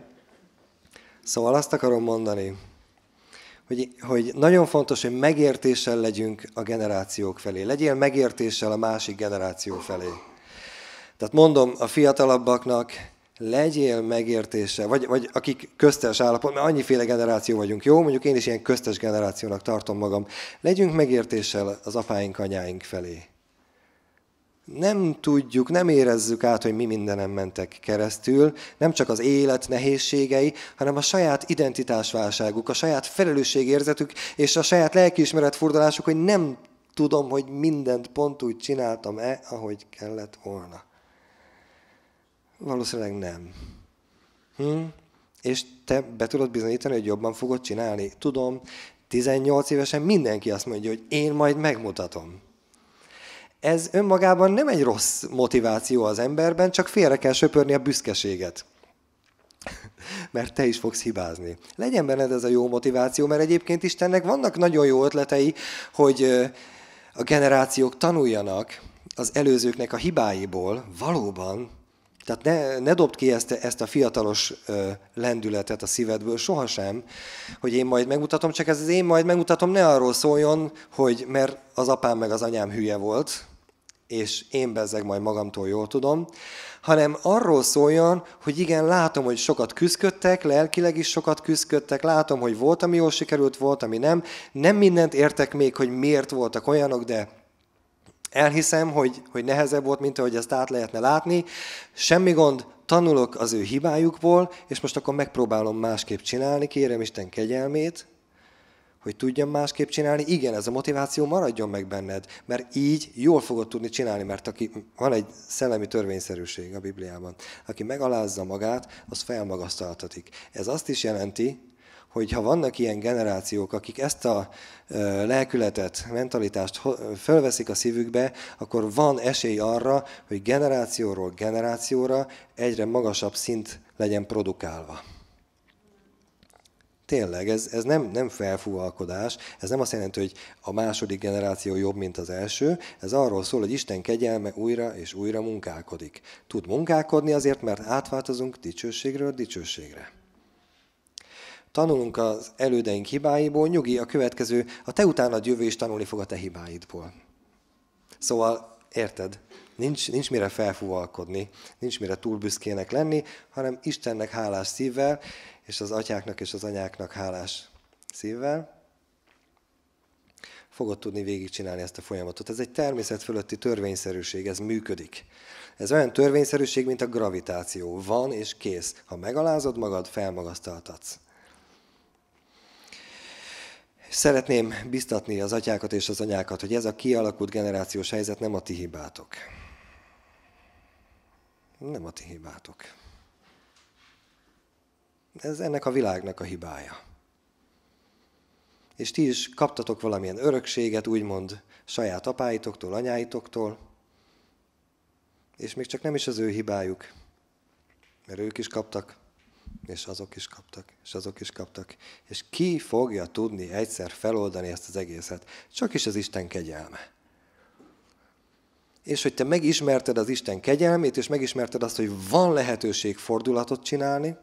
Szóval azt akarom mondani, hogy, hogy nagyon fontos, hogy megértéssel legyünk a generációk felé. Legyél megértéssel a másik generáció felé. Tehát mondom a fiatalabbaknak, legyél megértése, vagy, vagy akik köztes állapot, mert annyiféle generáció vagyunk, jó? Mondjuk én is ilyen köztes generációnak tartom magam. Legyünk megértéssel az apáink, anyáink felé. Nem tudjuk, nem érezzük át, hogy mi mindenem mentek keresztül, nem csak az élet nehézségei, hanem a saját identitásválságuk, a saját felelősségérzetük és a saját lelkiismeret furdalásuk, hogy nem tudom, hogy mindent pont úgy csináltam-e, ahogy kellett volna. Valószínűleg nem. Hm? És te be tudod bizonyítani, hogy jobban fogod csinálni. Tudom, 18 évesen mindenki azt mondja, hogy én majd megmutatom. Ez önmagában nem egy rossz motiváció az emberben, csak félre kell söpörni a büszkeséget. mert te is fogsz hibázni. Legyen benned ez a jó motiváció, mert egyébként Istennek vannak nagyon jó ötletei, hogy a generációk tanuljanak az előzőknek a hibáiból valóban, tehát ne, ne dobd ki ezt, ezt a fiatalos ö, lendületet a szívedből sohasem, hogy én majd megmutatom, csak ez az én majd megmutatom ne arról szóljon, hogy mert az apám meg az anyám hülye volt, és én bezzeg majd magamtól jól tudom, hanem arról szóljon, hogy igen, látom, hogy sokat küzdködtek, lelkileg is sokat küzdködtek, látom, hogy volt, ami jól sikerült, volt, ami nem. Nem mindent értek még, hogy miért voltak olyanok, de Elhiszem, hogy, hogy nehezebb volt, mint ahogy ezt át lehetne látni. Semmi gond, tanulok az ő hibájukból, és most akkor megpróbálom másképp csinálni, kérem Isten kegyelmét, hogy tudjam másképp csinálni. Igen, ez a motiváció maradjon meg benned, mert így jól fogod tudni csinálni, mert aki, van egy szellemi törvényszerűség a Bibliában. Aki megalázza magát, az felmagasztaltatik. Ez azt is jelenti, hogy ha vannak ilyen generációk, akik ezt a lelkületet, mentalitást fölveszik a szívükbe, akkor van esély arra, hogy generációról generációra egyre magasabb szint legyen produkálva. Tényleg, ez, ez nem, nem felfúvalkodás, ez nem azt jelenti, hogy a második generáció jobb, mint az első, ez arról szól, hogy Isten kegyelme újra és újra munkálkodik. Tud munkálkodni azért, mert átváltozunk dicsőségről dicsőségre. Tanulunk az elődeink hibáiból, nyugi, a következő, a te utánad jövő is tanulni fog a te hibáidból. Szóval, érted? Nincs, nincs mire felfúvalkodni, nincs mire túl büszkének lenni, hanem Istennek hálás szívvel, és az atyáknak és az anyáknak hálás szívvel fogod tudni végigcsinálni ezt a folyamatot. Ez egy természet fölötti törvényszerűség, ez működik. Ez olyan törvényszerűség, mint a gravitáció. Van és kész. Ha megalázod magad, felmagasztaltatsz. Szeretném biztatni az atyákat és az anyákat, hogy ez a kialakult generációs helyzet nem a ti hibátok. Nem a ti hibátok. Ez ennek a világnak a hibája. És ti is kaptatok valamilyen örökséget, úgymond saját apáitoktól, anyáitoktól, és még csak nem is az ő hibájuk, mert ők is kaptak és azok is kaptak, és azok is kaptak. És ki fogja tudni egyszer feloldani ezt az egészet? Csak is az Isten kegyelme. És hogy te megismerted az Isten kegyelmét, és megismerted azt, hogy van lehetőség fordulatot csinálni,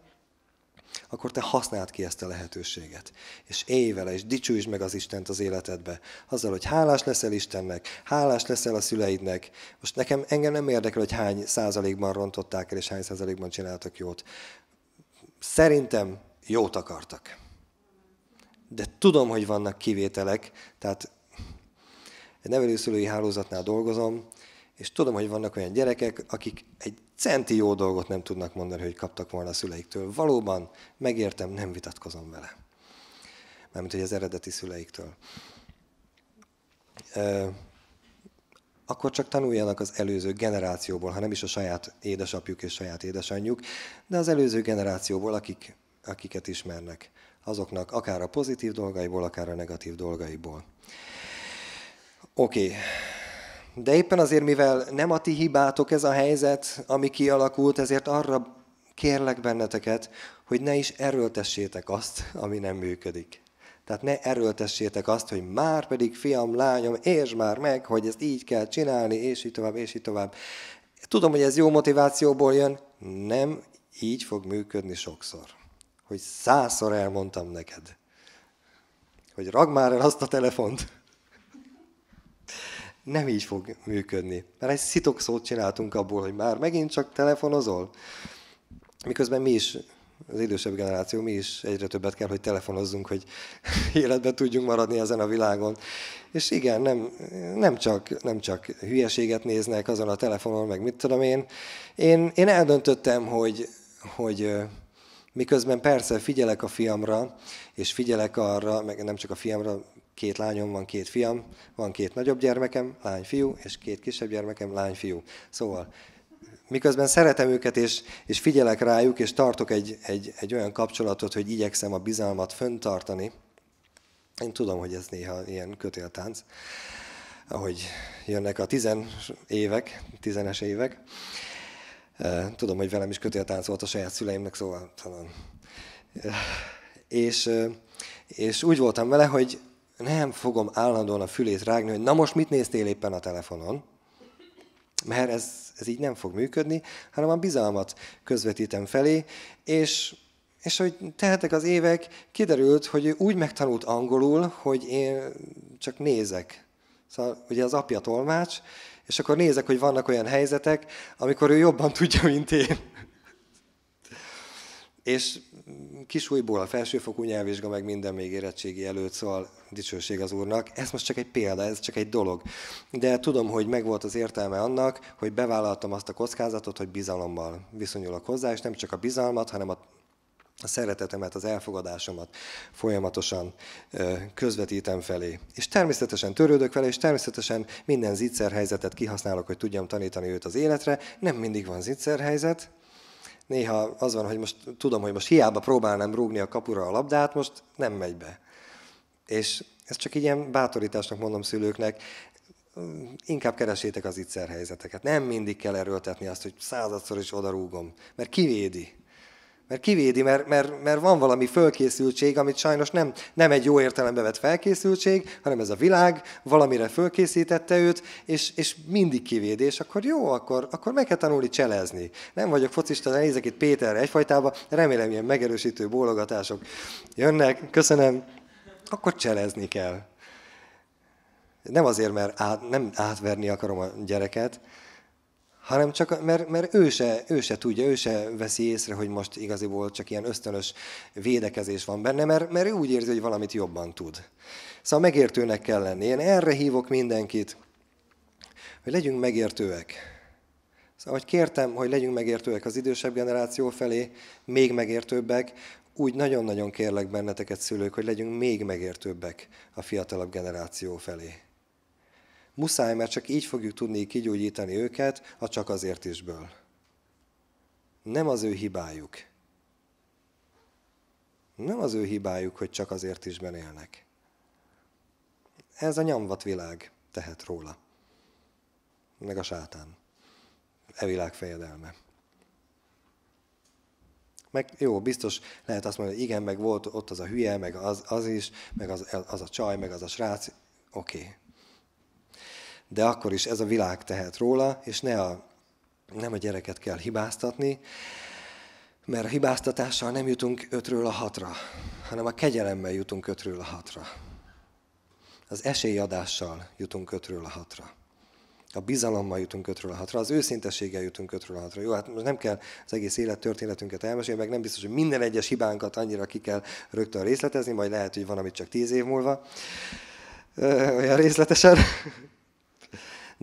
akkor te használd ki ezt a lehetőséget. És élj vele, és dicsújtsd meg az Istent az életedbe. Azzal, hogy hálás leszel Istennek, hálás leszel a szüleidnek. Most nekem engem nem érdekel, hogy hány százalékban rontották el, és hány százalékban csináltak jót. Szerintem jót akartak. De tudom, hogy vannak kivételek, tehát egy nevelőszülői hálózatnál dolgozom, és tudom, hogy vannak olyan gyerekek, akik egy centi jó dolgot nem tudnak mondani, hogy kaptak volna a szüleiktől. Valóban megértem, nem vitatkozom vele. Mármint, hogy az eredeti szüleiktől akkor csak tanuljanak az előző generációból, ha nem is a saját édesapjuk és saját édesanyjuk, de az előző generációból, akik, akiket ismernek. Azoknak akár a pozitív dolgaiból, akár a negatív dolgaiból. Oké. Okay. De éppen azért, mivel nem a ti hibátok ez a helyzet, ami kialakult, ezért arra kérlek benneteket, hogy ne is erőltessétek azt, ami nem működik. Tehát ne erőltessétek azt, hogy már pedig fiam, lányom, és már meg, hogy ezt így kell csinálni, és így tovább, és így tovább. Tudom, hogy ez jó motivációból jön, nem így fog működni sokszor. Hogy százszor elmondtam neked, hogy rag már el azt a telefont. Nem így fog működni. Mert egy szitokszót csináltunk abból, hogy már megint csak telefonozol. Miközben mi is az idősebb generáció, mi is egyre többet kell, hogy telefonozzunk, hogy életben tudjunk maradni ezen a világon. És igen, nem, nem, csak, nem csak hülyeséget néznek azon a telefonon, meg mit tudom én. Én, én eldöntöttem, hogy, hogy miközben persze figyelek a fiamra, és figyelek arra, meg nem csak a fiamra, két lányom van, két fiam, van két nagyobb gyermekem, lányfiú, és két kisebb gyermekem, lányfiú. Szóval miközben szeretem őket, és, és figyelek rájuk, és tartok egy, egy, egy olyan kapcsolatot, hogy igyekszem a bizalmat föntartani. Én tudom, hogy ez néha ilyen kötéltánc, ahogy jönnek a tizen évek, tizenes évek. Tudom, hogy velem is kötéltánc volt a saját szüleimnek, szóval talán. És, és úgy voltam vele, hogy nem fogom állandóan a fülét rágni, hogy na most mit néztél éppen a telefonon, mert ez, ez így nem fog működni, hanem a bizalmat közvetítem felé, és és hogy tehetek az évek, kiderült, hogy ő úgy megtanult angolul, hogy én csak nézek. Szóval ugye az apja tolmács, és akkor nézek, hogy vannak olyan helyzetek, amikor ő jobban tudja, mint én. és kisújból a felsőfokú nyelvvizsga, meg minden még érettségi előtt, szóval dicsőség az úrnak. Ez most csak egy példa, ez csak egy dolog. De tudom, hogy megvolt az értelme annak, hogy bevállaltam azt a kockázatot, hogy bizalommal viszonyulok hozzá, és nem csak a bizalmat, hanem a a szeretetemet, az elfogadásomat folyamatosan közvetítem felé. És természetesen törődök vele, és természetesen minden zicserhelyzetet kihasználok, hogy tudjam tanítani őt az életre. Nem mindig van zicserhelyzet, néha az van, hogy most tudom, hogy most hiába próbálnám rúgni a kapura a labdát, most nem megy be. És ezt csak ilyen bátorításnak mondom szülőknek, inkább keresétek az ittszer helyzeteket. Nem mindig kell erőltetni azt, hogy századszor is odarúgom, mert kivédi. Mert kivédi, mert, mert, mert van valami fölkészültség, amit sajnos nem, nem egy jó értelembe vett felkészültség, hanem ez a világ valamire fölkészítette őt, és, és mindig kivédi, és akkor jó, akkor, akkor meg kell tanulni cselezni. Nem vagyok focista, de nézek itt Péterre egyfajtába, remélem ilyen megerősítő bólogatások jönnek, köszönöm, akkor cselezni kell. Nem azért, mert át, nem átverni akarom a gyereket, hanem csak, mert, mert ő, se, ő se tudja, ő se veszi észre, hogy most volt, csak ilyen ösztönös védekezés van benne, mert, mert ő úgy érzi, hogy valamit jobban tud. Szóval megértőnek kell lenni. Én erre hívok mindenkit, hogy legyünk megértőek. Szóval, hogy kértem, hogy legyünk megértőek az idősebb generáció felé, még megértőbbek, úgy nagyon-nagyon kérlek benneteket, szülők, hogy legyünk még megértőbbek a fiatalabb generáció felé. Muszáj, mert csak így fogjuk tudni kigyógyítani őket a csak azért isből. Nem az ő hibájuk. Nem az ő hibájuk, hogy csak azért is élnek. Ez a nyomvat világ tehet róla. Meg a sátán. E világ fejedelme. Meg jó, biztos lehet azt mondani, hogy igen, meg volt ott az a hülye, meg az, az is, meg az, az a csaj, meg az a srác. Oké. Okay de akkor is ez a világ tehet róla, és ne a, nem a gyereket kell hibáztatni, mert a hibáztatással nem jutunk ötről a hatra, hanem a kegyelemmel jutunk ötről a hatra. Az esélyadással jutunk ötről a hatra. A bizalommal jutunk ötről a hatra, az őszintességgel jutunk ötről a hatra. Jó, hát most nem kell az egész élet történetünket elmesélni, meg nem biztos, hogy minden egyes hibánkat annyira ki kell rögtön részletezni, majd lehet, hogy van, amit csak tíz év múlva, olyan részletesen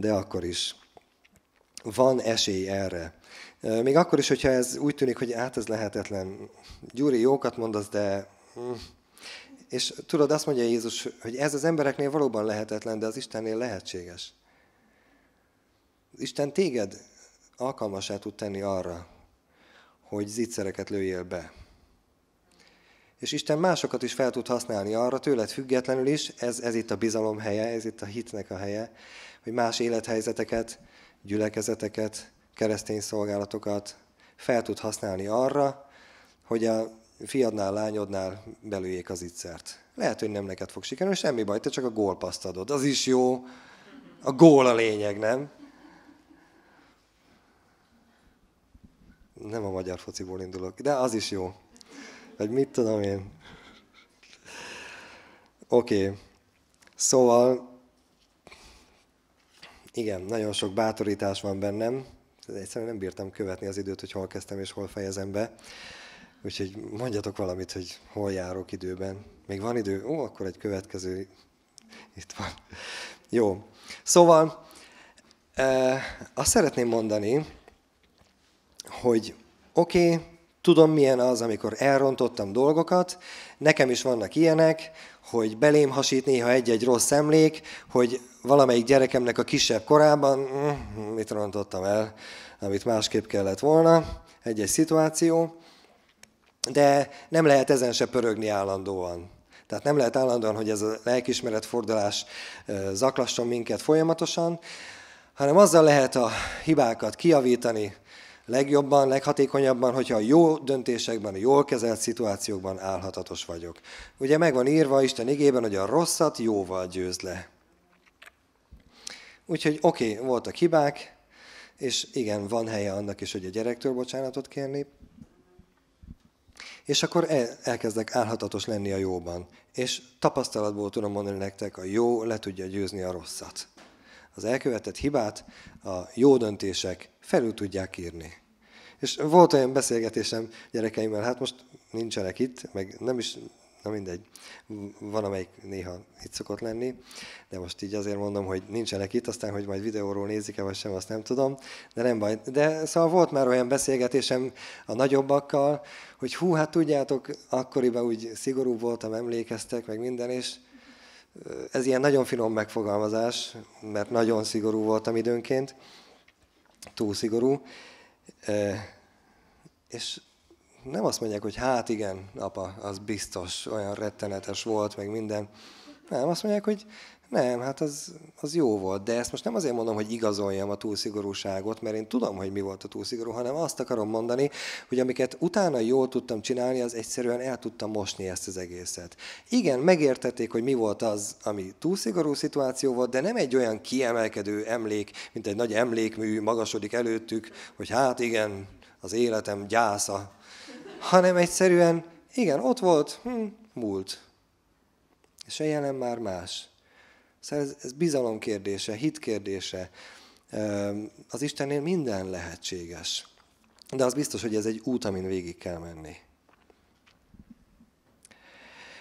de akkor is van esély erre. Még akkor is, hogyha ez úgy tűnik, hogy át ez lehetetlen. Gyuri, jókat mondasz, de... Hm. És tudod, azt mondja Jézus, hogy ez az embereknél valóban lehetetlen, de az Istennél lehetséges. Isten téged alkalmasá tud tenni arra, hogy zicsereket lőjél be. És Isten másokat is fel tud használni arra, tőled függetlenül is, ez, ez itt a bizalom helye, ez itt a hitnek a helye, hogy más élethelyzeteket, gyülekezeteket, keresztény szolgálatokat fel tud használni arra, hogy a fiadnál, lányodnál belüljék az ittszert. Lehet, hogy nem neked fog sikerülni, semmi baj, te csak a gólpaszt adod. Az is jó. A gól a lényeg, nem? Nem a magyar fociból indulok, de az is jó. Vagy mit tudom én. Oké. Okay. Szóval igen, nagyon sok bátorítás van bennem. Egyszerűen nem bírtam követni az időt, hogy hol kezdtem és hol fejezem be. Úgyhogy mondjatok valamit, hogy hol járok időben. Még van idő? Ó, akkor egy következő itt van. Jó. Szóval eh, azt szeretném mondani, hogy oké, okay, Tudom, milyen az, amikor elrontottam dolgokat, nekem is vannak ilyenek, hogy belém hasít néha egy-egy rossz emlék, hogy valamelyik gyerekemnek a kisebb korában mm, mit rontottam el, amit másképp kellett volna, egy-egy szituáció, de nem lehet ezen se pörögni állandóan. Tehát nem lehet állandóan, hogy ez a fordulás zaklasson minket folyamatosan, hanem azzal lehet a hibákat kiavítani, legjobban, leghatékonyabban, hogyha a jó döntésekben, a jól kezelt szituációkban állhatatos vagyok. Ugye megvan írva Isten igében, hogy a rosszat jóval győz le. Úgyhogy oké, okay, voltak hibák, és igen, van helye annak is, hogy a gyerektől bocsánatot kérni. És akkor elkezdek állhatatos lenni a jóban. És tapasztalatból tudom mondani nektek, a jó le tudja győzni a rosszat. Az elkövetett hibát a jó döntések felül tudják írni. És volt olyan beszélgetésem gyerekeimmel, hát most nincsenek itt, meg nem is, na mindegy, van amelyik néha itt szokott lenni, de most így azért mondom, hogy nincsenek itt, aztán, hogy majd videóról nézik-e vagy sem, azt nem tudom, de nem baj. De szóval volt már olyan beszélgetésem a nagyobbakkal, hogy hú, hát tudjátok, akkoriban úgy szigorú voltam, emlékeztek, meg minden, és ez ilyen nagyon finom megfogalmazás, mert nagyon szigorú voltam időnként, túl szigorú, és nem azt mondják, hogy hát igen, apa, az biztos, olyan rettenetes volt, meg minden. Nem, azt mondják, hogy nem, hát az, az jó volt, de ezt most nem azért mondom, hogy igazoljam a túlszigorúságot, mert én tudom, hogy mi volt a túlszigorú, hanem azt akarom mondani, hogy amiket utána jól tudtam csinálni, az egyszerűen el tudtam mosni ezt az egészet. Igen, megértették, hogy mi volt az, ami túlszigorú szituáció volt, de nem egy olyan kiemelkedő emlék, mint egy nagy emlékmű magasodik előttük, hogy hát igen, az életem gyásza, hanem egyszerűen, igen, ott volt, hm, múlt. És a jelen már más. Szóval ez, ez bizalom kérdése, hit kérdése. Az Istennél minden lehetséges. De az biztos, hogy ez egy út, amin végig kell menni.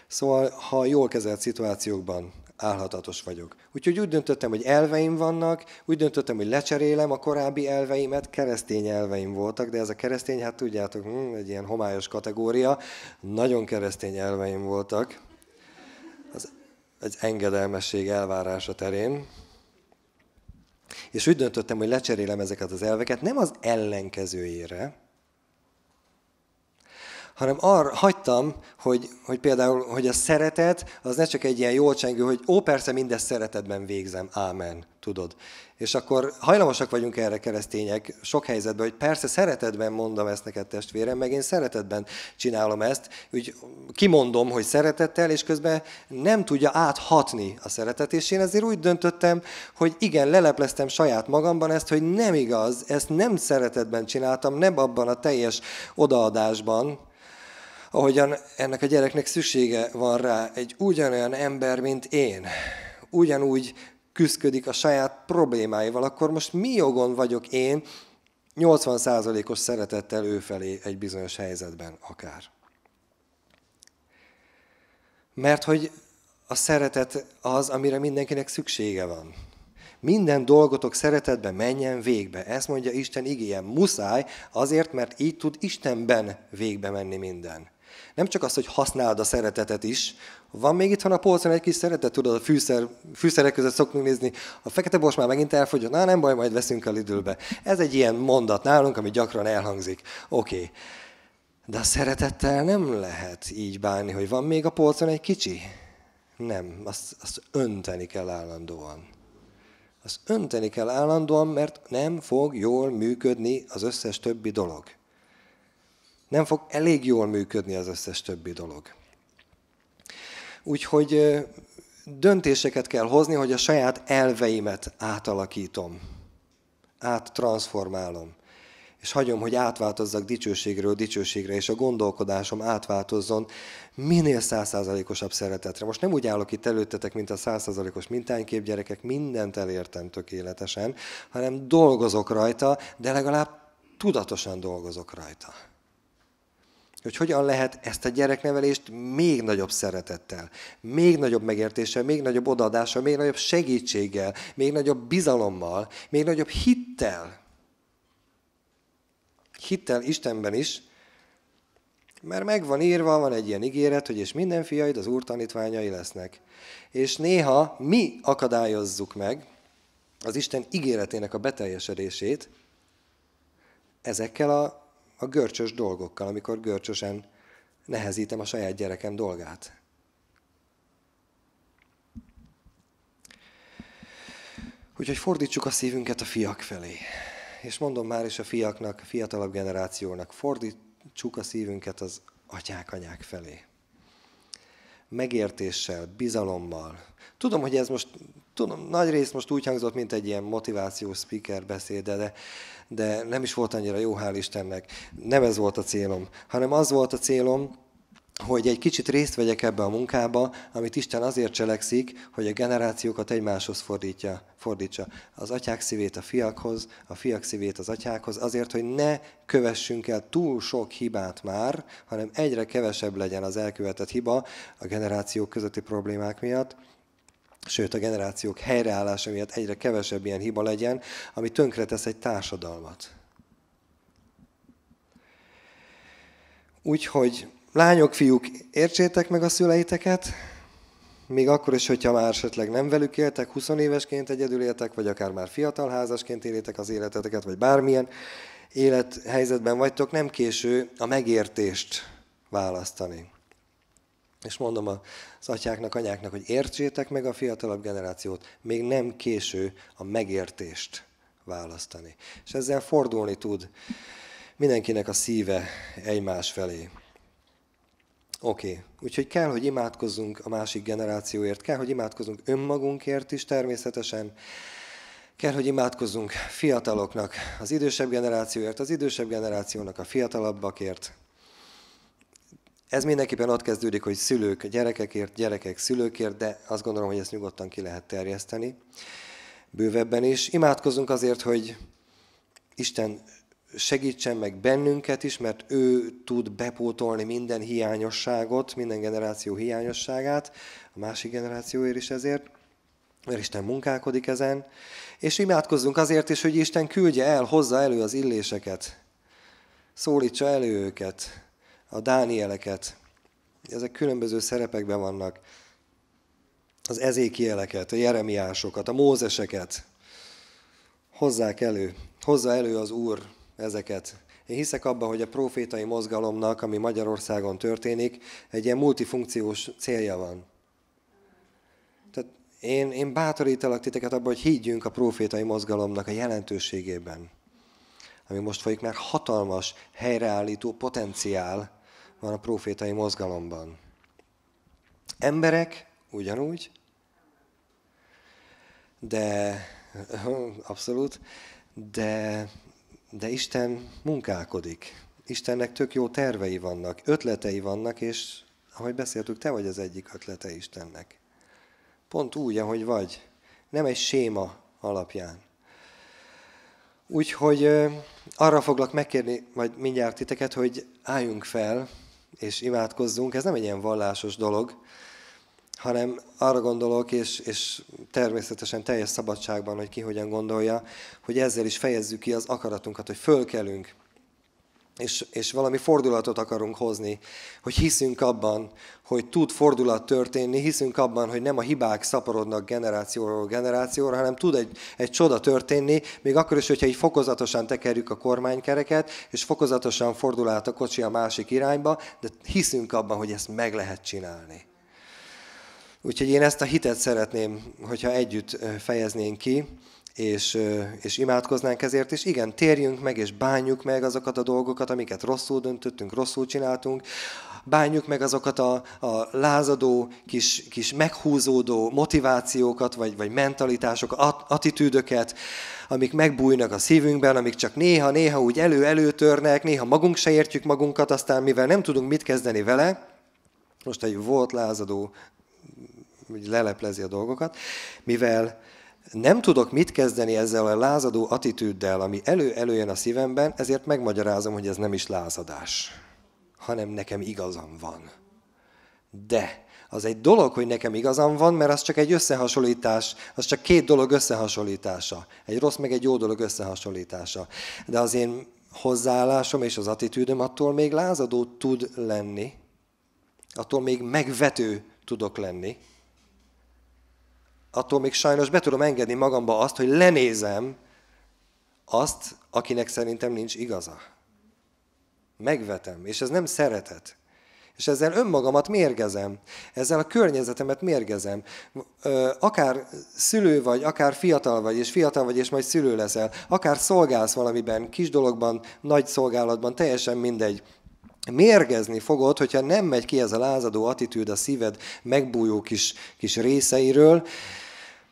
Szóval, ha jól kezelt szituációkban állhatatos vagyok. Úgyhogy úgy döntöttem, hogy elveim vannak, úgy döntöttem, hogy lecserélem a korábbi elveimet, keresztény elveim voltak, de ez a keresztény, hát tudjátok, hmm, egy ilyen homályos kategória, nagyon keresztény elveim voltak, egy engedelmesség elvárása terén. És úgy döntöttem, hogy lecserélem ezeket az elveket nem az ellenkezőjére, hanem arra hagytam, hogy, hogy például, hogy a szeretet az ne csak egy ilyen jócsengő, hogy ó, persze mindezt szeretetben végzem, ámen, tudod. És akkor hajlamosak vagyunk erre keresztények sok helyzetben, hogy persze szeretetben mondom ezt neked testvérem, meg én szeretetben csinálom ezt, úgy kimondom, hogy szeretettel, és közben nem tudja áthatni a szeretet, és én ezért úgy döntöttem, hogy igen, lelepleztem saját magamban ezt, hogy nem igaz, ezt nem szeretetben csináltam, nem abban a teljes odaadásban, ahogyan ennek a gyereknek szüksége van rá, egy ugyanolyan ember, mint én. Ugyanúgy küzdködik a saját problémáival, akkor most mi jogon vagyok én 80%-os szeretettel ő felé egy bizonyos helyzetben akár? Mert hogy a szeretet az, amire mindenkinek szüksége van. Minden dolgotok szeretetben menjen végbe. Ezt mondja Isten igéje. Muszáj, azért, mert így tud Istenben végbe menni minden nem csak az, hogy használd a szeretetet is, van még itthon a polcon egy kis szeretet, tudod, a fűszer, fűszerek között szoktunk nézni, a fekete bors már megint elfogyott, na nem baj, majd veszünk el időbe. Ez egy ilyen mondat nálunk, ami gyakran elhangzik. Oké. Okay. De a szeretettel nem lehet így bánni, hogy van még a polcon egy kicsi. Nem, azt, azt önteni kell állandóan. Azt önteni kell állandóan, mert nem fog jól működni az összes többi dolog nem fog elég jól működni az összes többi dolog. Úgyhogy döntéseket kell hozni, hogy a saját elveimet átalakítom, áttransformálom, és hagyom, hogy átváltozzak dicsőségről dicsőségre, és a gondolkodásom átváltozzon minél százszázalékosabb szeretetre. Most nem úgy állok itt előttetek, mint a százszázalékos mintánykép gyerekek, mindent elértem tökéletesen, hanem dolgozok rajta, de legalább tudatosan dolgozok rajta hogy hogyan lehet ezt a gyereknevelést még nagyobb szeretettel, még nagyobb megértéssel, még nagyobb odaadással, még nagyobb segítséggel, még nagyobb bizalommal, még nagyobb hittel. Hittel Istenben is, mert megvan írva, van egy ilyen ígéret, hogy és minden fiaid az úr tanítványai lesznek. És néha mi akadályozzuk meg az Isten ígéretének a beteljesedését ezekkel a a görcsös dolgokkal, amikor görcsösen nehezítem a saját gyerekem dolgát. Úgyhogy fordítsuk a szívünket a fiak felé. És mondom már is a fiaknak, a fiatalabb generációnak, fordítsuk a szívünket az atyák-anyák felé. Megértéssel, bizalommal. Tudom, hogy ez most tudom, nagy rész most úgy hangzott, mint egy ilyen motivációs speaker beszéde, de, de nem is volt annyira jó, hál' Istennek. Nem ez volt a célom, hanem az volt a célom, hogy egy kicsit részt vegyek ebbe a munkába, amit Isten azért cselekszik, hogy a generációkat egymáshoz fordítja, fordítsa. Az atyák szívét a fiakhoz, a fiak szívét az atyákhoz, azért, hogy ne kövessünk el túl sok hibát már, hanem egyre kevesebb legyen az elkövetett hiba a generációk közötti problémák miatt, sőt a generációk helyreállása miatt egyre kevesebb ilyen hiba legyen, ami tönkretesz egy társadalmat. Úgyhogy lányok, fiúk, értsétek meg a szüleiteket, még akkor is, hogyha már esetleg nem velük éltek, 20 évesként egyedül éltek, vagy akár már fiatal házasként élétek az életeteket, vagy bármilyen élethelyzetben vagytok, nem késő a megértést választani. És mondom az atyáknak, anyáknak, hogy értsétek meg a fiatalabb generációt, még nem késő a megértést választani. És ezzel fordulni tud mindenkinek a szíve egymás felé. Oké, okay. úgyhogy kell, hogy imádkozzunk a másik generációért, kell, hogy imádkozzunk önmagunkért is természetesen, kell, hogy imádkozzunk fiataloknak, az idősebb generációért, az idősebb generációnak a fiatalabbakért, ez mindenképpen ott kezdődik, hogy szülők gyerekekért, gyerekek szülőkért, de azt gondolom, hogy ezt nyugodtan ki lehet terjeszteni bővebben is. Imádkozunk azért, hogy Isten segítsen meg bennünket is, mert ő tud bepótolni minden hiányosságot, minden generáció hiányosságát, a másik generációért is ezért, mert Isten munkálkodik ezen, és imádkozzunk azért is, hogy Isten küldje el, hozza elő az illéseket, szólítsa elő őket, a Dánieleket. Ezek különböző szerepekben vannak. Az ezékieleket, a jeremiásokat, a mózeseket. Hozzák elő, hozza elő az Úr ezeket. Én hiszek abban, hogy a profétai mozgalomnak, ami Magyarországon történik, egy ilyen multifunkciós célja van. Tehát én, én bátorítalak titeket abban, hogy higgyünk a profétai mozgalomnak a jelentőségében, ami most folyik, mert hatalmas helyreállító potenciál van a profétai mozgalomban. Emberek ugyanúgy, de abszolút, de, de Isten munkálkodik. Istennek tök jó tervei vannak, ötletei vannak, és ahogy beszéltük, te vagy az egyik ötlete Istennek. Pont úgy, ahogy vagy. Nem egy séma alapján. Úgyhogy arra foglak megkérni majd mindjárt titeket, hogy álljunk fel, és imádkozzunk. Ez nem egy ilyen vallásos dolog, hanem arra gondolok, és, és természetesen teljes szabadságban, hogy ki hogyan gondolja, hogy ezzel is fejezzük ki az akaratunkat, hogy fölkelünk, és, és valami fordulatot akarunk hozni, hogy hiszünk abban, hogy tud fordulat történni, hiszünk abban, hogy nem a hibák szaporodnak generációról generációra, hanem tud egy, egy csoda történni, még akkor is, hogyha így fokozatosan tekerjük a kormánykereket, és fokozatosan fordul át a kocsi a másik irányba, de hiszünk abban, hogy ezt meg lehet csinálni. Úgyhogy én ezt a hitet szeretném, hogyha együtt fejeznénk ki és, és imádkoznánk ezért, és igen, térjünk meg, és bánjuk meg azokat a dolgokat, amiket rosszul döntöttünk, rosszul csináltunk, bánjuk meg azokat a, a lázadó, kis, kis meghúzódó motivációkat, vagy, vagy mentalitásokat, attitűdöket, amik megbújnak a szívünkben, amik csak néha-néha úgy elő-előtörnek, néha magunk se értjük magunkat, aztán mivel nem tudunk mit kezdeni vele, most egy volt lázadó leleplezi a dolgokat, mivel nem tudok mit kezdeni ezzel a lázadó attitűddel, ami elő-előjön a szívemben, ezért megmagyarázom, hogy ez nem is lázadás, hanem nekem igazam van. De az egy dolog, hogy nekem igazam van, mert az csak egy összehasonlítás, az csak két dolog összehasonlítása. Egy rossz meg egy jó dolog összehasonlítása. De az én hozzáállásom és az attitűdöm attól még lázadó tud lenni, attól még megvető tudok lenni, attól még sajnos be tudom engedni magamba azt, hogy lenézem azt, akinek szerintem nincs igaza. Megvetem, és ez nem szeretet. És ezzel önmagamat mérgezem, ezzel a környezetemet mérgezem. Akár szülő vagy, akár fiatal vagy, és fiatal vagy, és majd szülő leszel. Akár szolgálsz valamiben, kis dologban, nagy szolgálatban, teljesen mindegy Mérgezni fogod, hogyha nem megy ki ez a lázadó attitűd a szíved megbújó kis, kis részeiről,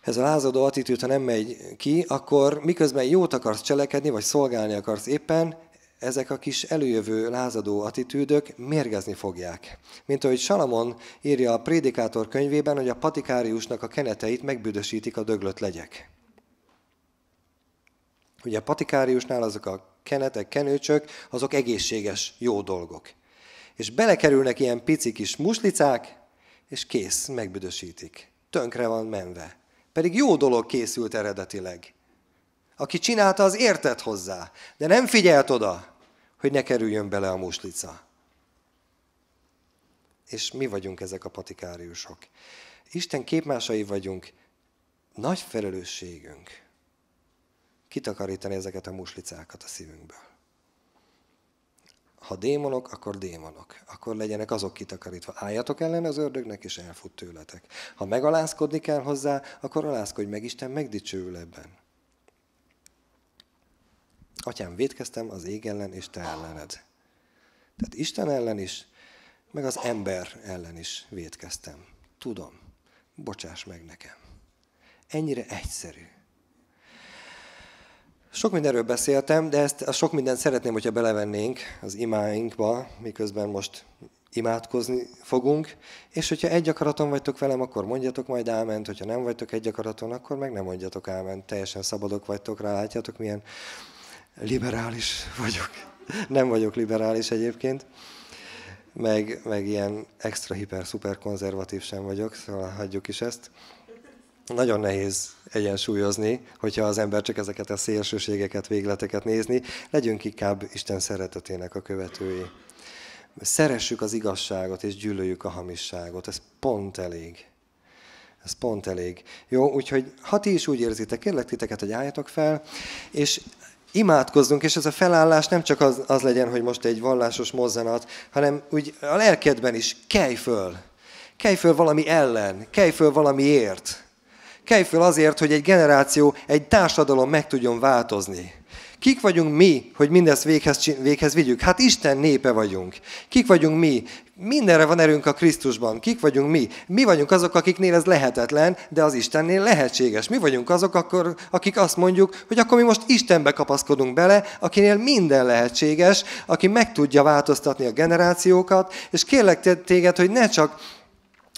ez a lázadó attitűd, ha nem megy ki, akkor miközben jót akarsz cselekedni, vagy szolgálni akarsz éppen, ezek a kis előjövő lázadó attitűdök mérgezni fogják. Mint ahogy Salamon írja a Prédikátor könyvében, hogy a patikáriusnak a keneteit megbüdösítik a döglött legyek. Ugye a patikáriusnál azok a kenetek, kenőcsök, azok egészséges, jó dolgok. És belekerülnek ilyen pici kis muslicák, és kész, megbüdösítik. Tönkre van menve. Pedig jó dolog készült eredetileg. Aki csinálta, az értett hozzá, de nem figyelt oda, hogy ne kerüljön bele a muslica. És mi vagyunk ezek a patikáriusok. Isten képmásai vagyunk, nagy felelősségünk. Kitakarítani ezeket a muslicákat a szívünkből. Ha démonok, akkor démonok. Akkor legyenek azok kitakarítva. Álljatok ellen az ördögnek, és elfut tőletek. Ha megalázkodni kell hozzá, akkor alázkodj meg, Isten megdicsőül ebben. Atyám, védkeztem az ég ellen és te ellened. Tehát Isten ellen is, meg az ember ellen is védkeztem. Tudom, bocsáss meg nekem. Ennyire egyszerű. Sok mindenről beszéltem, de ezt a sok mindent szeretném, hogyha belevennénk az imáinkba, miközben most imádkozni fogunk, és hogyha egy akaraton vagytok velem, akkor mondjatok majd áment, hogyha nem vagytok egy akaraton, akkor meg nem mondjatok áment, teljesen szabadok vagytok rá, látjátok milyen liberális vagyok. Nem vagyok liberális egyébként, meg, meg ilyen extra, hiper, szuper konzervatív sem vagyok, szóval hagyjuk is ezt nagyon nehéz egyensúlyozni, hogyha az ember csak ezeket a szélsőségeket, végleteket nézni. Legyünk inkább Isten szeretetének a követői. Szeressük az igazságot, és gyűlöljük a hamisságot. Ez pont elég. Ez pont elég. Jó, úgyhogy ha ti is úgy érzitek, kérlek titeket, hogy álljatok fel, és imádkozzunk, és ez a felállás nem csak az, az legyen, hogy most egy vallásos mozzanat, hanem úgy a lelkedben is kelj föl. Kelj föl valami ellen, kelj föl valamiért kelj fel azért, hogy egy generáció, egy társadalom meg tudjon változni. Kik vagyunk mi, hogy mindezt véghez, véghez vigyük? Hát Isten népe vagyunk. Kik vagyunk mi? Mindenre van erőnk a Krisztusban. Kik vagyunk mi? Mi vagyunk azok, akiknél ez lehetetlen, de az Istennél lehetséges. Mi vagyunk azok, akkor, akik azt mondjuk, hogy akkor mi most Istenbe kapaszkodunk bele, akinél minden lehetséges, aki meg tudja változtatni a generációkat, és kérlek téged, hogy ne csak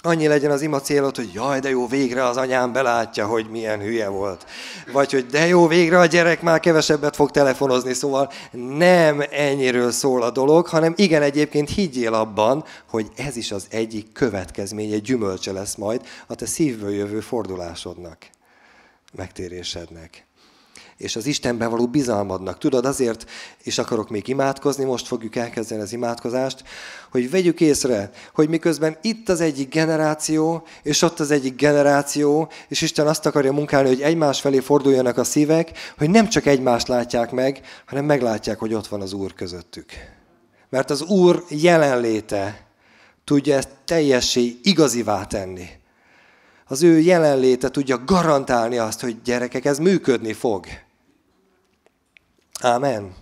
annyi legyen az ima célod, hogy jaj, de jó, végre az anyám belátja, hogy milyen hülye volt. Vagy hogy de jó, végre a gyerek már kevesebbet fog telefonozni, szóval nem ennyiről szól a dolog, hanem igen, egyébként higgyél abban, hogy ez is az egyik következménye, gyümölcse lesz majd a te szívből jövő fordulásodnak, megtérésednek és az Istenben való bizalmadnak. Tudod, azért is akarok még imádkozni, most fogjuk elkezdeni az imádkozást, hogy vegyük észre, hogy miközben itt az egyik generáció, és ott az egyik generáció, és Isten azt akarja munkálni, hogy egymás felé forduljanak a szívek, hogy nem csak egymást látják meg, hanem meglátják, hogy ott van az Úr közöttük. Mert az Úr jelenléte tudja ezt teljessé igazivá tenni. Az ő jelenléte tudja garantálni azt, hogy gyerekek, ez működni fog. Amen.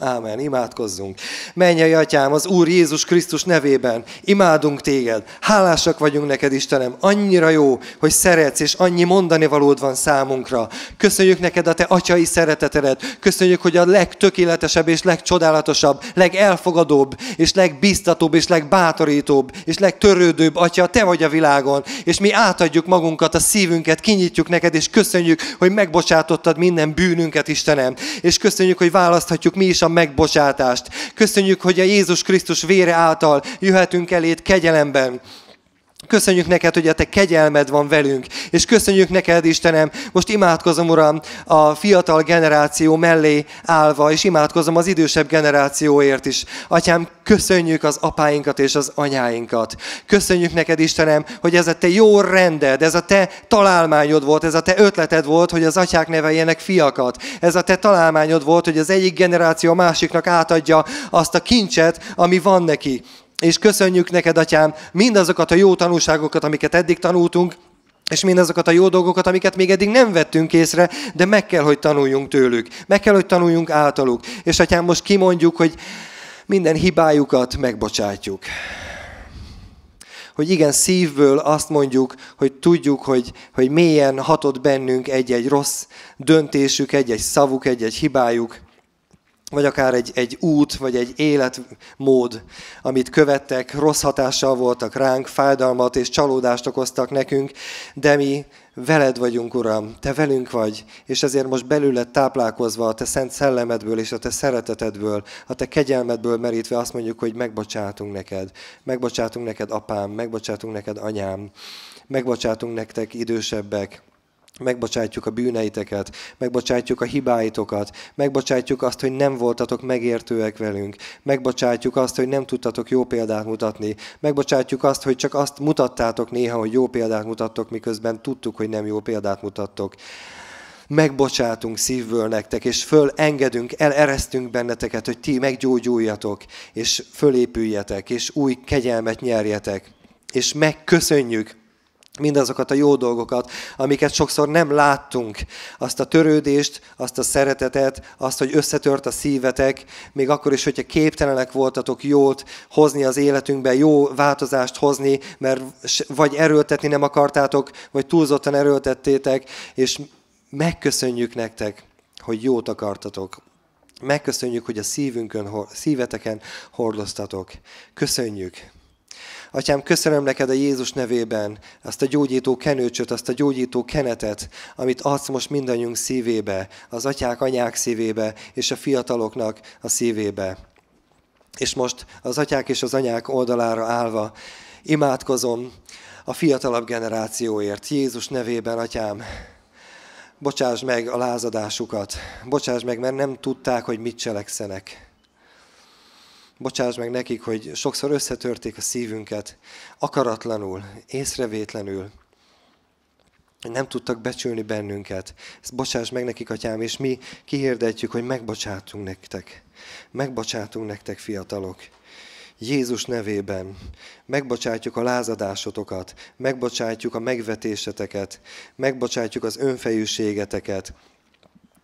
Ámen, imádkozzunk. Menj, Atyám, az Úr Jézus Krisztus nevében, imádunk téged, hálásak vagyunk neked, Istenem, annyira jó, hogy szeretsz, és annyi mondani valód van számunkra. Köszönjük neked a te atyai szeretetedet, köszönjük, hogy a legtökéletesebb és legcsodálatosabb, legelfogadóbb, és legbiztatóbb, és legbátorítóbb, és legtörődőbb atya, te vagy a világon, és mi átadjuk magunkat, a szívünket, kinyitjuk neked, és köszönjük, hogy megbocsátottad minden bűnünket, Istenem, és köszönjük, hogy választhatjuk mi is a a megbocsátást. Köszönjük, hogy a Jézus Krisztus vére által jöhetünk elét kegyelemben. Köszönjük neked, hogy a te kegyelmed van velünk, és köszönjük neked, Istenem, most imádkozom, Uram, a fiatal generáció mellé állva, és imádkozom az idősebb generációért is. Atyám, köszönjük az apáinkat és az anyáinkat. Köszönjük neked, Istenem, hogy ez a te jó rended, ez a te találmányod volt, ez a te ötleted volt, hogy az atyák neveljenek fiakat. Ez a te találmányod volt, hogy az egyik generáció a másiknak átadja azt a kincset, ami van neki és köszönjük neked, atyám, mindazokat a jó tanulságokat, amiket eddig tanultunk, és mindazokat a jó dolgokat, amiket még eddig nem vettünk észre, de meg kell, hogy tanuljunk tőlük. Meg kell, hogy tanuljunk általuk. És atyám, most kimondjuk, hogy minden hibájukat megbocsátjuk. Hogy igen, szívből azt mondjuk, hogy tudjuk, hogy, hogy mélyen hatott bennünk egy-egy rossz döntésük, egy-egy szavuk, egy-egy hibájuk vagy akár egy, egy út, vagy egy életmód, amit követtek, rossz hatással voltak ránk, fájdalmat és csalódást okoztak nekünk, de mi veled vagyunk, Uram, Te velünk vagy, és ezért most belőled táplálkozva a Te szent szellemedből és a Te szeretetedből, a Te kegyelmedből merítve azt mondjuk, hogy megbocsátunk neked. Megbocsátunk neked, apám, megbocsátunk neked, anyám, megbocsátunk nektek, idősebbek, Megbocsátjuk a bűneiteket, megbocsátjuk a hibáitokat, megbocsátjuk azt, hogy nem voltatok megértőek velünk, megbocsátjuk azt, hogy nem tudtatok jó példát mutatni, megbocsátjuk azt, hogy csak azt mutattátok néha, hogy jó példát mutattok, miközben tudtuk, hogy nem jó példát mutattok megbocsátunk szívből nektek, és fölengedünk, eleresztünk benneteket, hogy ti meggyógyuljatok, és fölépüljetek, és új kegyelmet nyerjetek. És megköszönjük mindazokat a jó dolgokat, amiket sokszor nem láttunk. Azt a törődést, azt a szeretetet, azt, hogy összetört a szívetek, még akkor is, hogyha képtelenek voltatok jót hozni az életünkbe, jó változást hozni, mert vagy erőltetni nem akartátok, vagy túlzottan erőltettétek, és megköszönjük nektek, hogy jót akartatok. Megköszönjük, hogy a szívünkön, szíveteken hordoztatok. Köszönjük! Atyám, köszönöm neked a Jézus nevében azt a gyógyító kenőcsöt, azt a gyógyító kenetet, amit adsz most mindannyiunk szívébe, az atyák, anyák szívébe, és a fiataloknak a szívébe. És most az atyák és az anyák oldalára állva imádkozom a fiatalabb generációért, Jézus nevében, atyám, bocsáss meg a lázadásukat, bocsáss meg, mert nem tudták, hogy mit cselekszenek. Bocsáss meg nekik, hogy sokszor összetörték a szívünket, akaratlanul, észrevétlenül, nem tudtak becsülni bennünket. Ezt bocsáss meg nekik, atyám, és mi kihirdetjük, hogy megbocsátunk nektek. Megbocsátunk nektek, fiatalok. Jézus nevében megbocsátjuk a lázadásotokat, megbocsátjuk a megvetéseteket, megbocsátjuk az önfejűségeteket,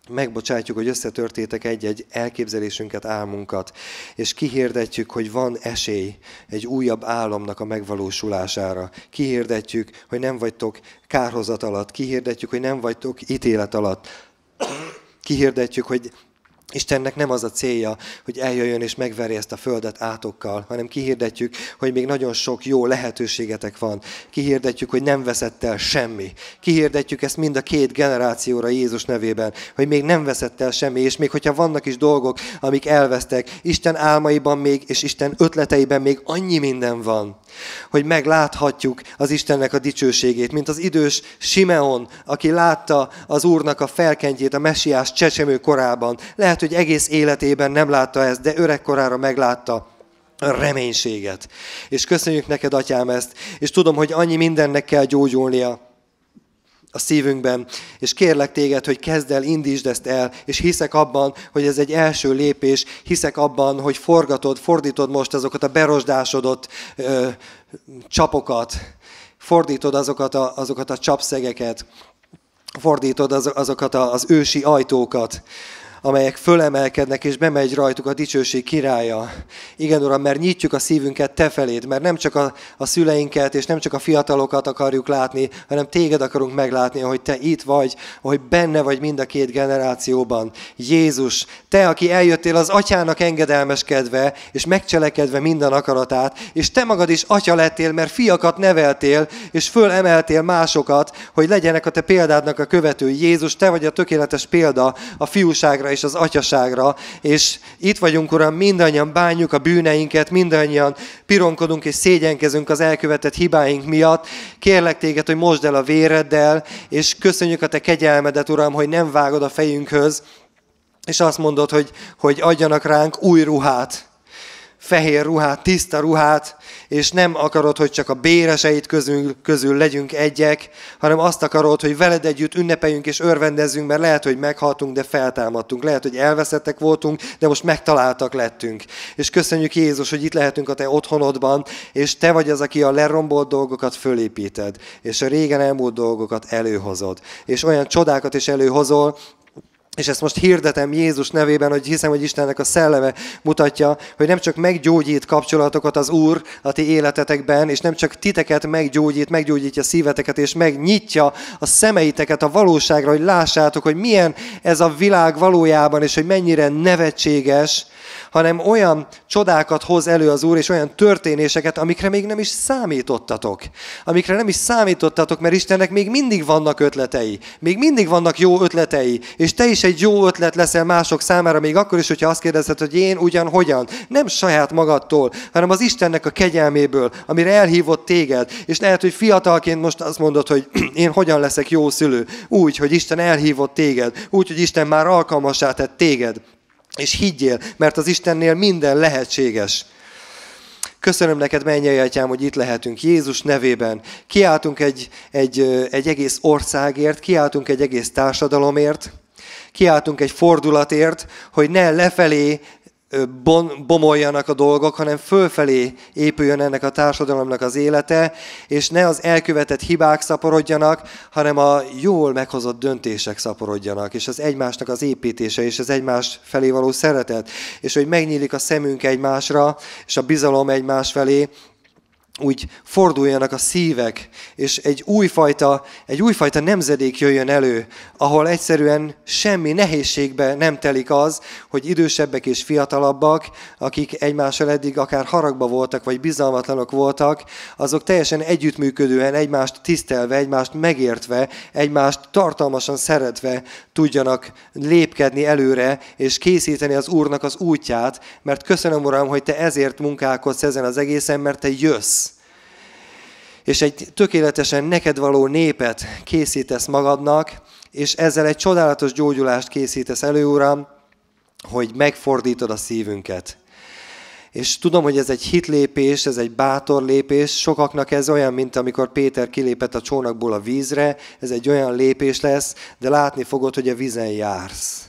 Megbocsátjuk, hogy összetörtétek egy-egy elképzelésünket, álmunkat, és kihirdetjük, hogy van esély egy újabb államnak a megvalósulására. Kihirdetjük, hogy nem vagytok kárhozat alatt, kihirdetjük, hogy nem vagytok ítélet alatt. Kihirdetjük, hogy Istennek nem az a célja, hogy eljöjjön és megverje ezt a földet átokkal, hanem kihirdetjük, hogy még nagyon sok jó lehetőségetek van. Kihirdetjük, hogy nem veszett el semmi. Kihirdetjük ezt mind a két generációra Jézus nevében, hogy még nem veszett el semmi, és még hogyha vannak is dolgok, amik elvesztek, Isten álmaiban még, és Isten ötleteiben még annyi minden van, hogy megláthatjuk az Istennek a dicsőségét, mint az idős Simeon, aki látta az Úrnak a felkentjét a messiás csecsemő korában. Lehet, hogy egész életében nem látta ezt, de öregkorára meglátta a reménységet. És köszönjük neked, atyám, ezt, és tudom, hogy annyi mindennek kell gyógyulnia, a szívünkben, és kérlek téged, hogy kezd el, indítsd ezt el, és hiszek abban, hogy ez egy első lépés, hiszek abban, hogy forgatod, fordítod most azokat a berosdásodott ö, csapokat, fordítod azokat a, azokat a csapszegeket, fordítod az, azokat a, az ősi ajtókat, amelyek fölemelkednek, és bemegy rajtuk a dicsőség királya. Igen, Uram, mert nyitjuk a szívünket Te feléd, mert nem csak a, a szüleinket, és nem csak a fiatalokat akarjuk látni, hanem Téged akarunk meglátni, hogy Te itt vagy, hogy benne vagy mind a két generációban. Jézus, Te, aki eljöttél az Atyának engedelmeskedve, és megcselekedve minden akaratát, és Te magad is Atya lettél, mert fiakat neveltél, és fölemeltél másokat, hogy legyenek a Te példádnak a követői. Jézus, Te vagy a tökéletes példa a fiúságra és az atyaságra, és itt vagyunk, Uram, mindannyian bánjuk a bűneinket, mindannyian pironkodunk és szégyenkezünk az elkövetett hibáink miatt. Kérlek téged, hogy mosd el a véreddel, és köszönjük a te kegyelmedet, Uram, hogy nem vágod a fejünkhöz, és azt mondod, hogy, hogy adjanak ránk új ruhát fehér ruhát, tiszta ruhát, és nem akarod, hogy csak a béreseit közül, közül legyünk egyek, hanem azt akarod, hogy veled együtt ünnepeljünk és örvendezzünk, mert lehet, hogy meghaltunk, de feltámadtunk. Lehet, hogy elveszettek voltunk, de most megtaláltak lettünk. És köszönjük Jézus, hogy itt lehetünk a te otthonodban, és te vagy az, aki a lerombolt dolgokat fölépíted, és a régen elmúlt dolgokat előhozod. És olyan csodákat is előhozol, és ezt most hirdetem Jézus nevében, hogy hiszem, hogy Istennek a szelleme mutatja, hogy nem csak meggyógyít kapcsolatokat az Úr a ti életetekben, és nem csak titeket meggyógyít, meggyógyítja szíveteket, és megnyitja a szemeiteket a valóságra, hogy lássátok, hogy milyen ez a világ valójában, és hogy mennyire nevetséges, hanem olyan csodákat hoz elő az Úr, és olyan történéseket, amikre még nem is számítottatok. Amikre nem is számítottatok, mert Istennek még mindig vannak ötletei, még mindig vannak jó ötletei, és te is egy jó ötlet leszel mások számára, még akkor is, hogyha azt kérdezed, hogy én ugyan hogyan. Nem saját magadtól, hanem az Istennek a kegyelméből, amire elhívott téged. És lehet, hogy fiatalként most azt mondod, hogy én hogyan leszek jó szülő. Úgy, hogy Isten elhívott téged, úgy, hogy Isten már alkalmassá tett téged. És higgyél, mert az Istennél minden lehetséges. Köszönöm neked, mennyei atyám, hogy itt lehetünk Jézus nevében. Kiáltunk egy, egy, egy egész országért, kiáltunk egy egész társadalomért, kiáltunk egy fordulatért, hogy ne lefelé bon, bomoljanak a dolgok, hanem fölfelé épüljön ennek a társadalomnak az élete, és ne az elkövetett hibák szaporodjanak, hanem a jól meghozott döntések szaporodjanak, és az egymásnak az építése, és az egymás felé való szeretet, és hogy megnyílik a szemünk egymásra, és a bizalom egymás felé, úgy forduljanak a szívek, és egy újfajta, egy újfajta nemzedék jöjjön elő, ahol egyszerűen semmi nehézségbe nem telik az, hogy idősebbek és fiatalabbak, akik egymással eddig akár haragba voltak, vagy bizalmatlanok voltak, azok teljesen együttműködően, egymást tisztelve, egymást megértve, egymást tartalmasan szeretve tudjanak lépkedni előre, és készíteni az Úrnak az útját, mert köszönöm, Uram, hogy Te ezért munkálkodsz ezen az egészen, mert Te jössz és egy tökéletesen neked való népet készítesz magadnak, és ezzel egy csodálatos gyógyulást készítesz elő, Uram, hogy megfordítod a szívünket. És tudom, hogy ez egy hitlépés, ez egy bátor lépés, sokaknak ez olyan, mint amikor Péter kilépett a csónakból a vízre, ez egy olyan lépés lesz, de látni fogod, hogy a vízen jársz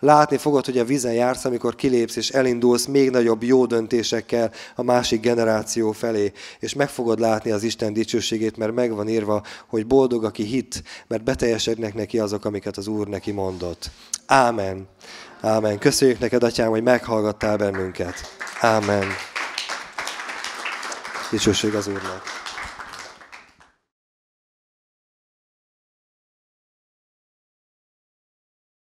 látni fogod, hogy a vizen jársz, amikor kilépsz és elindulsz még nagyobb jó döntésekkel a másik generáció felé, és meg fogod látni az Isten dicsőségét, mert meg van írva, hogy boldog, aki hit, mert beteljesednek neki azok, amiket az Úr neki mondott. Ámen. Ámen. Köszönjük neked, Atyám, hogy meghallgattál bennünket. Ámen. Dicsőség az Úrnak.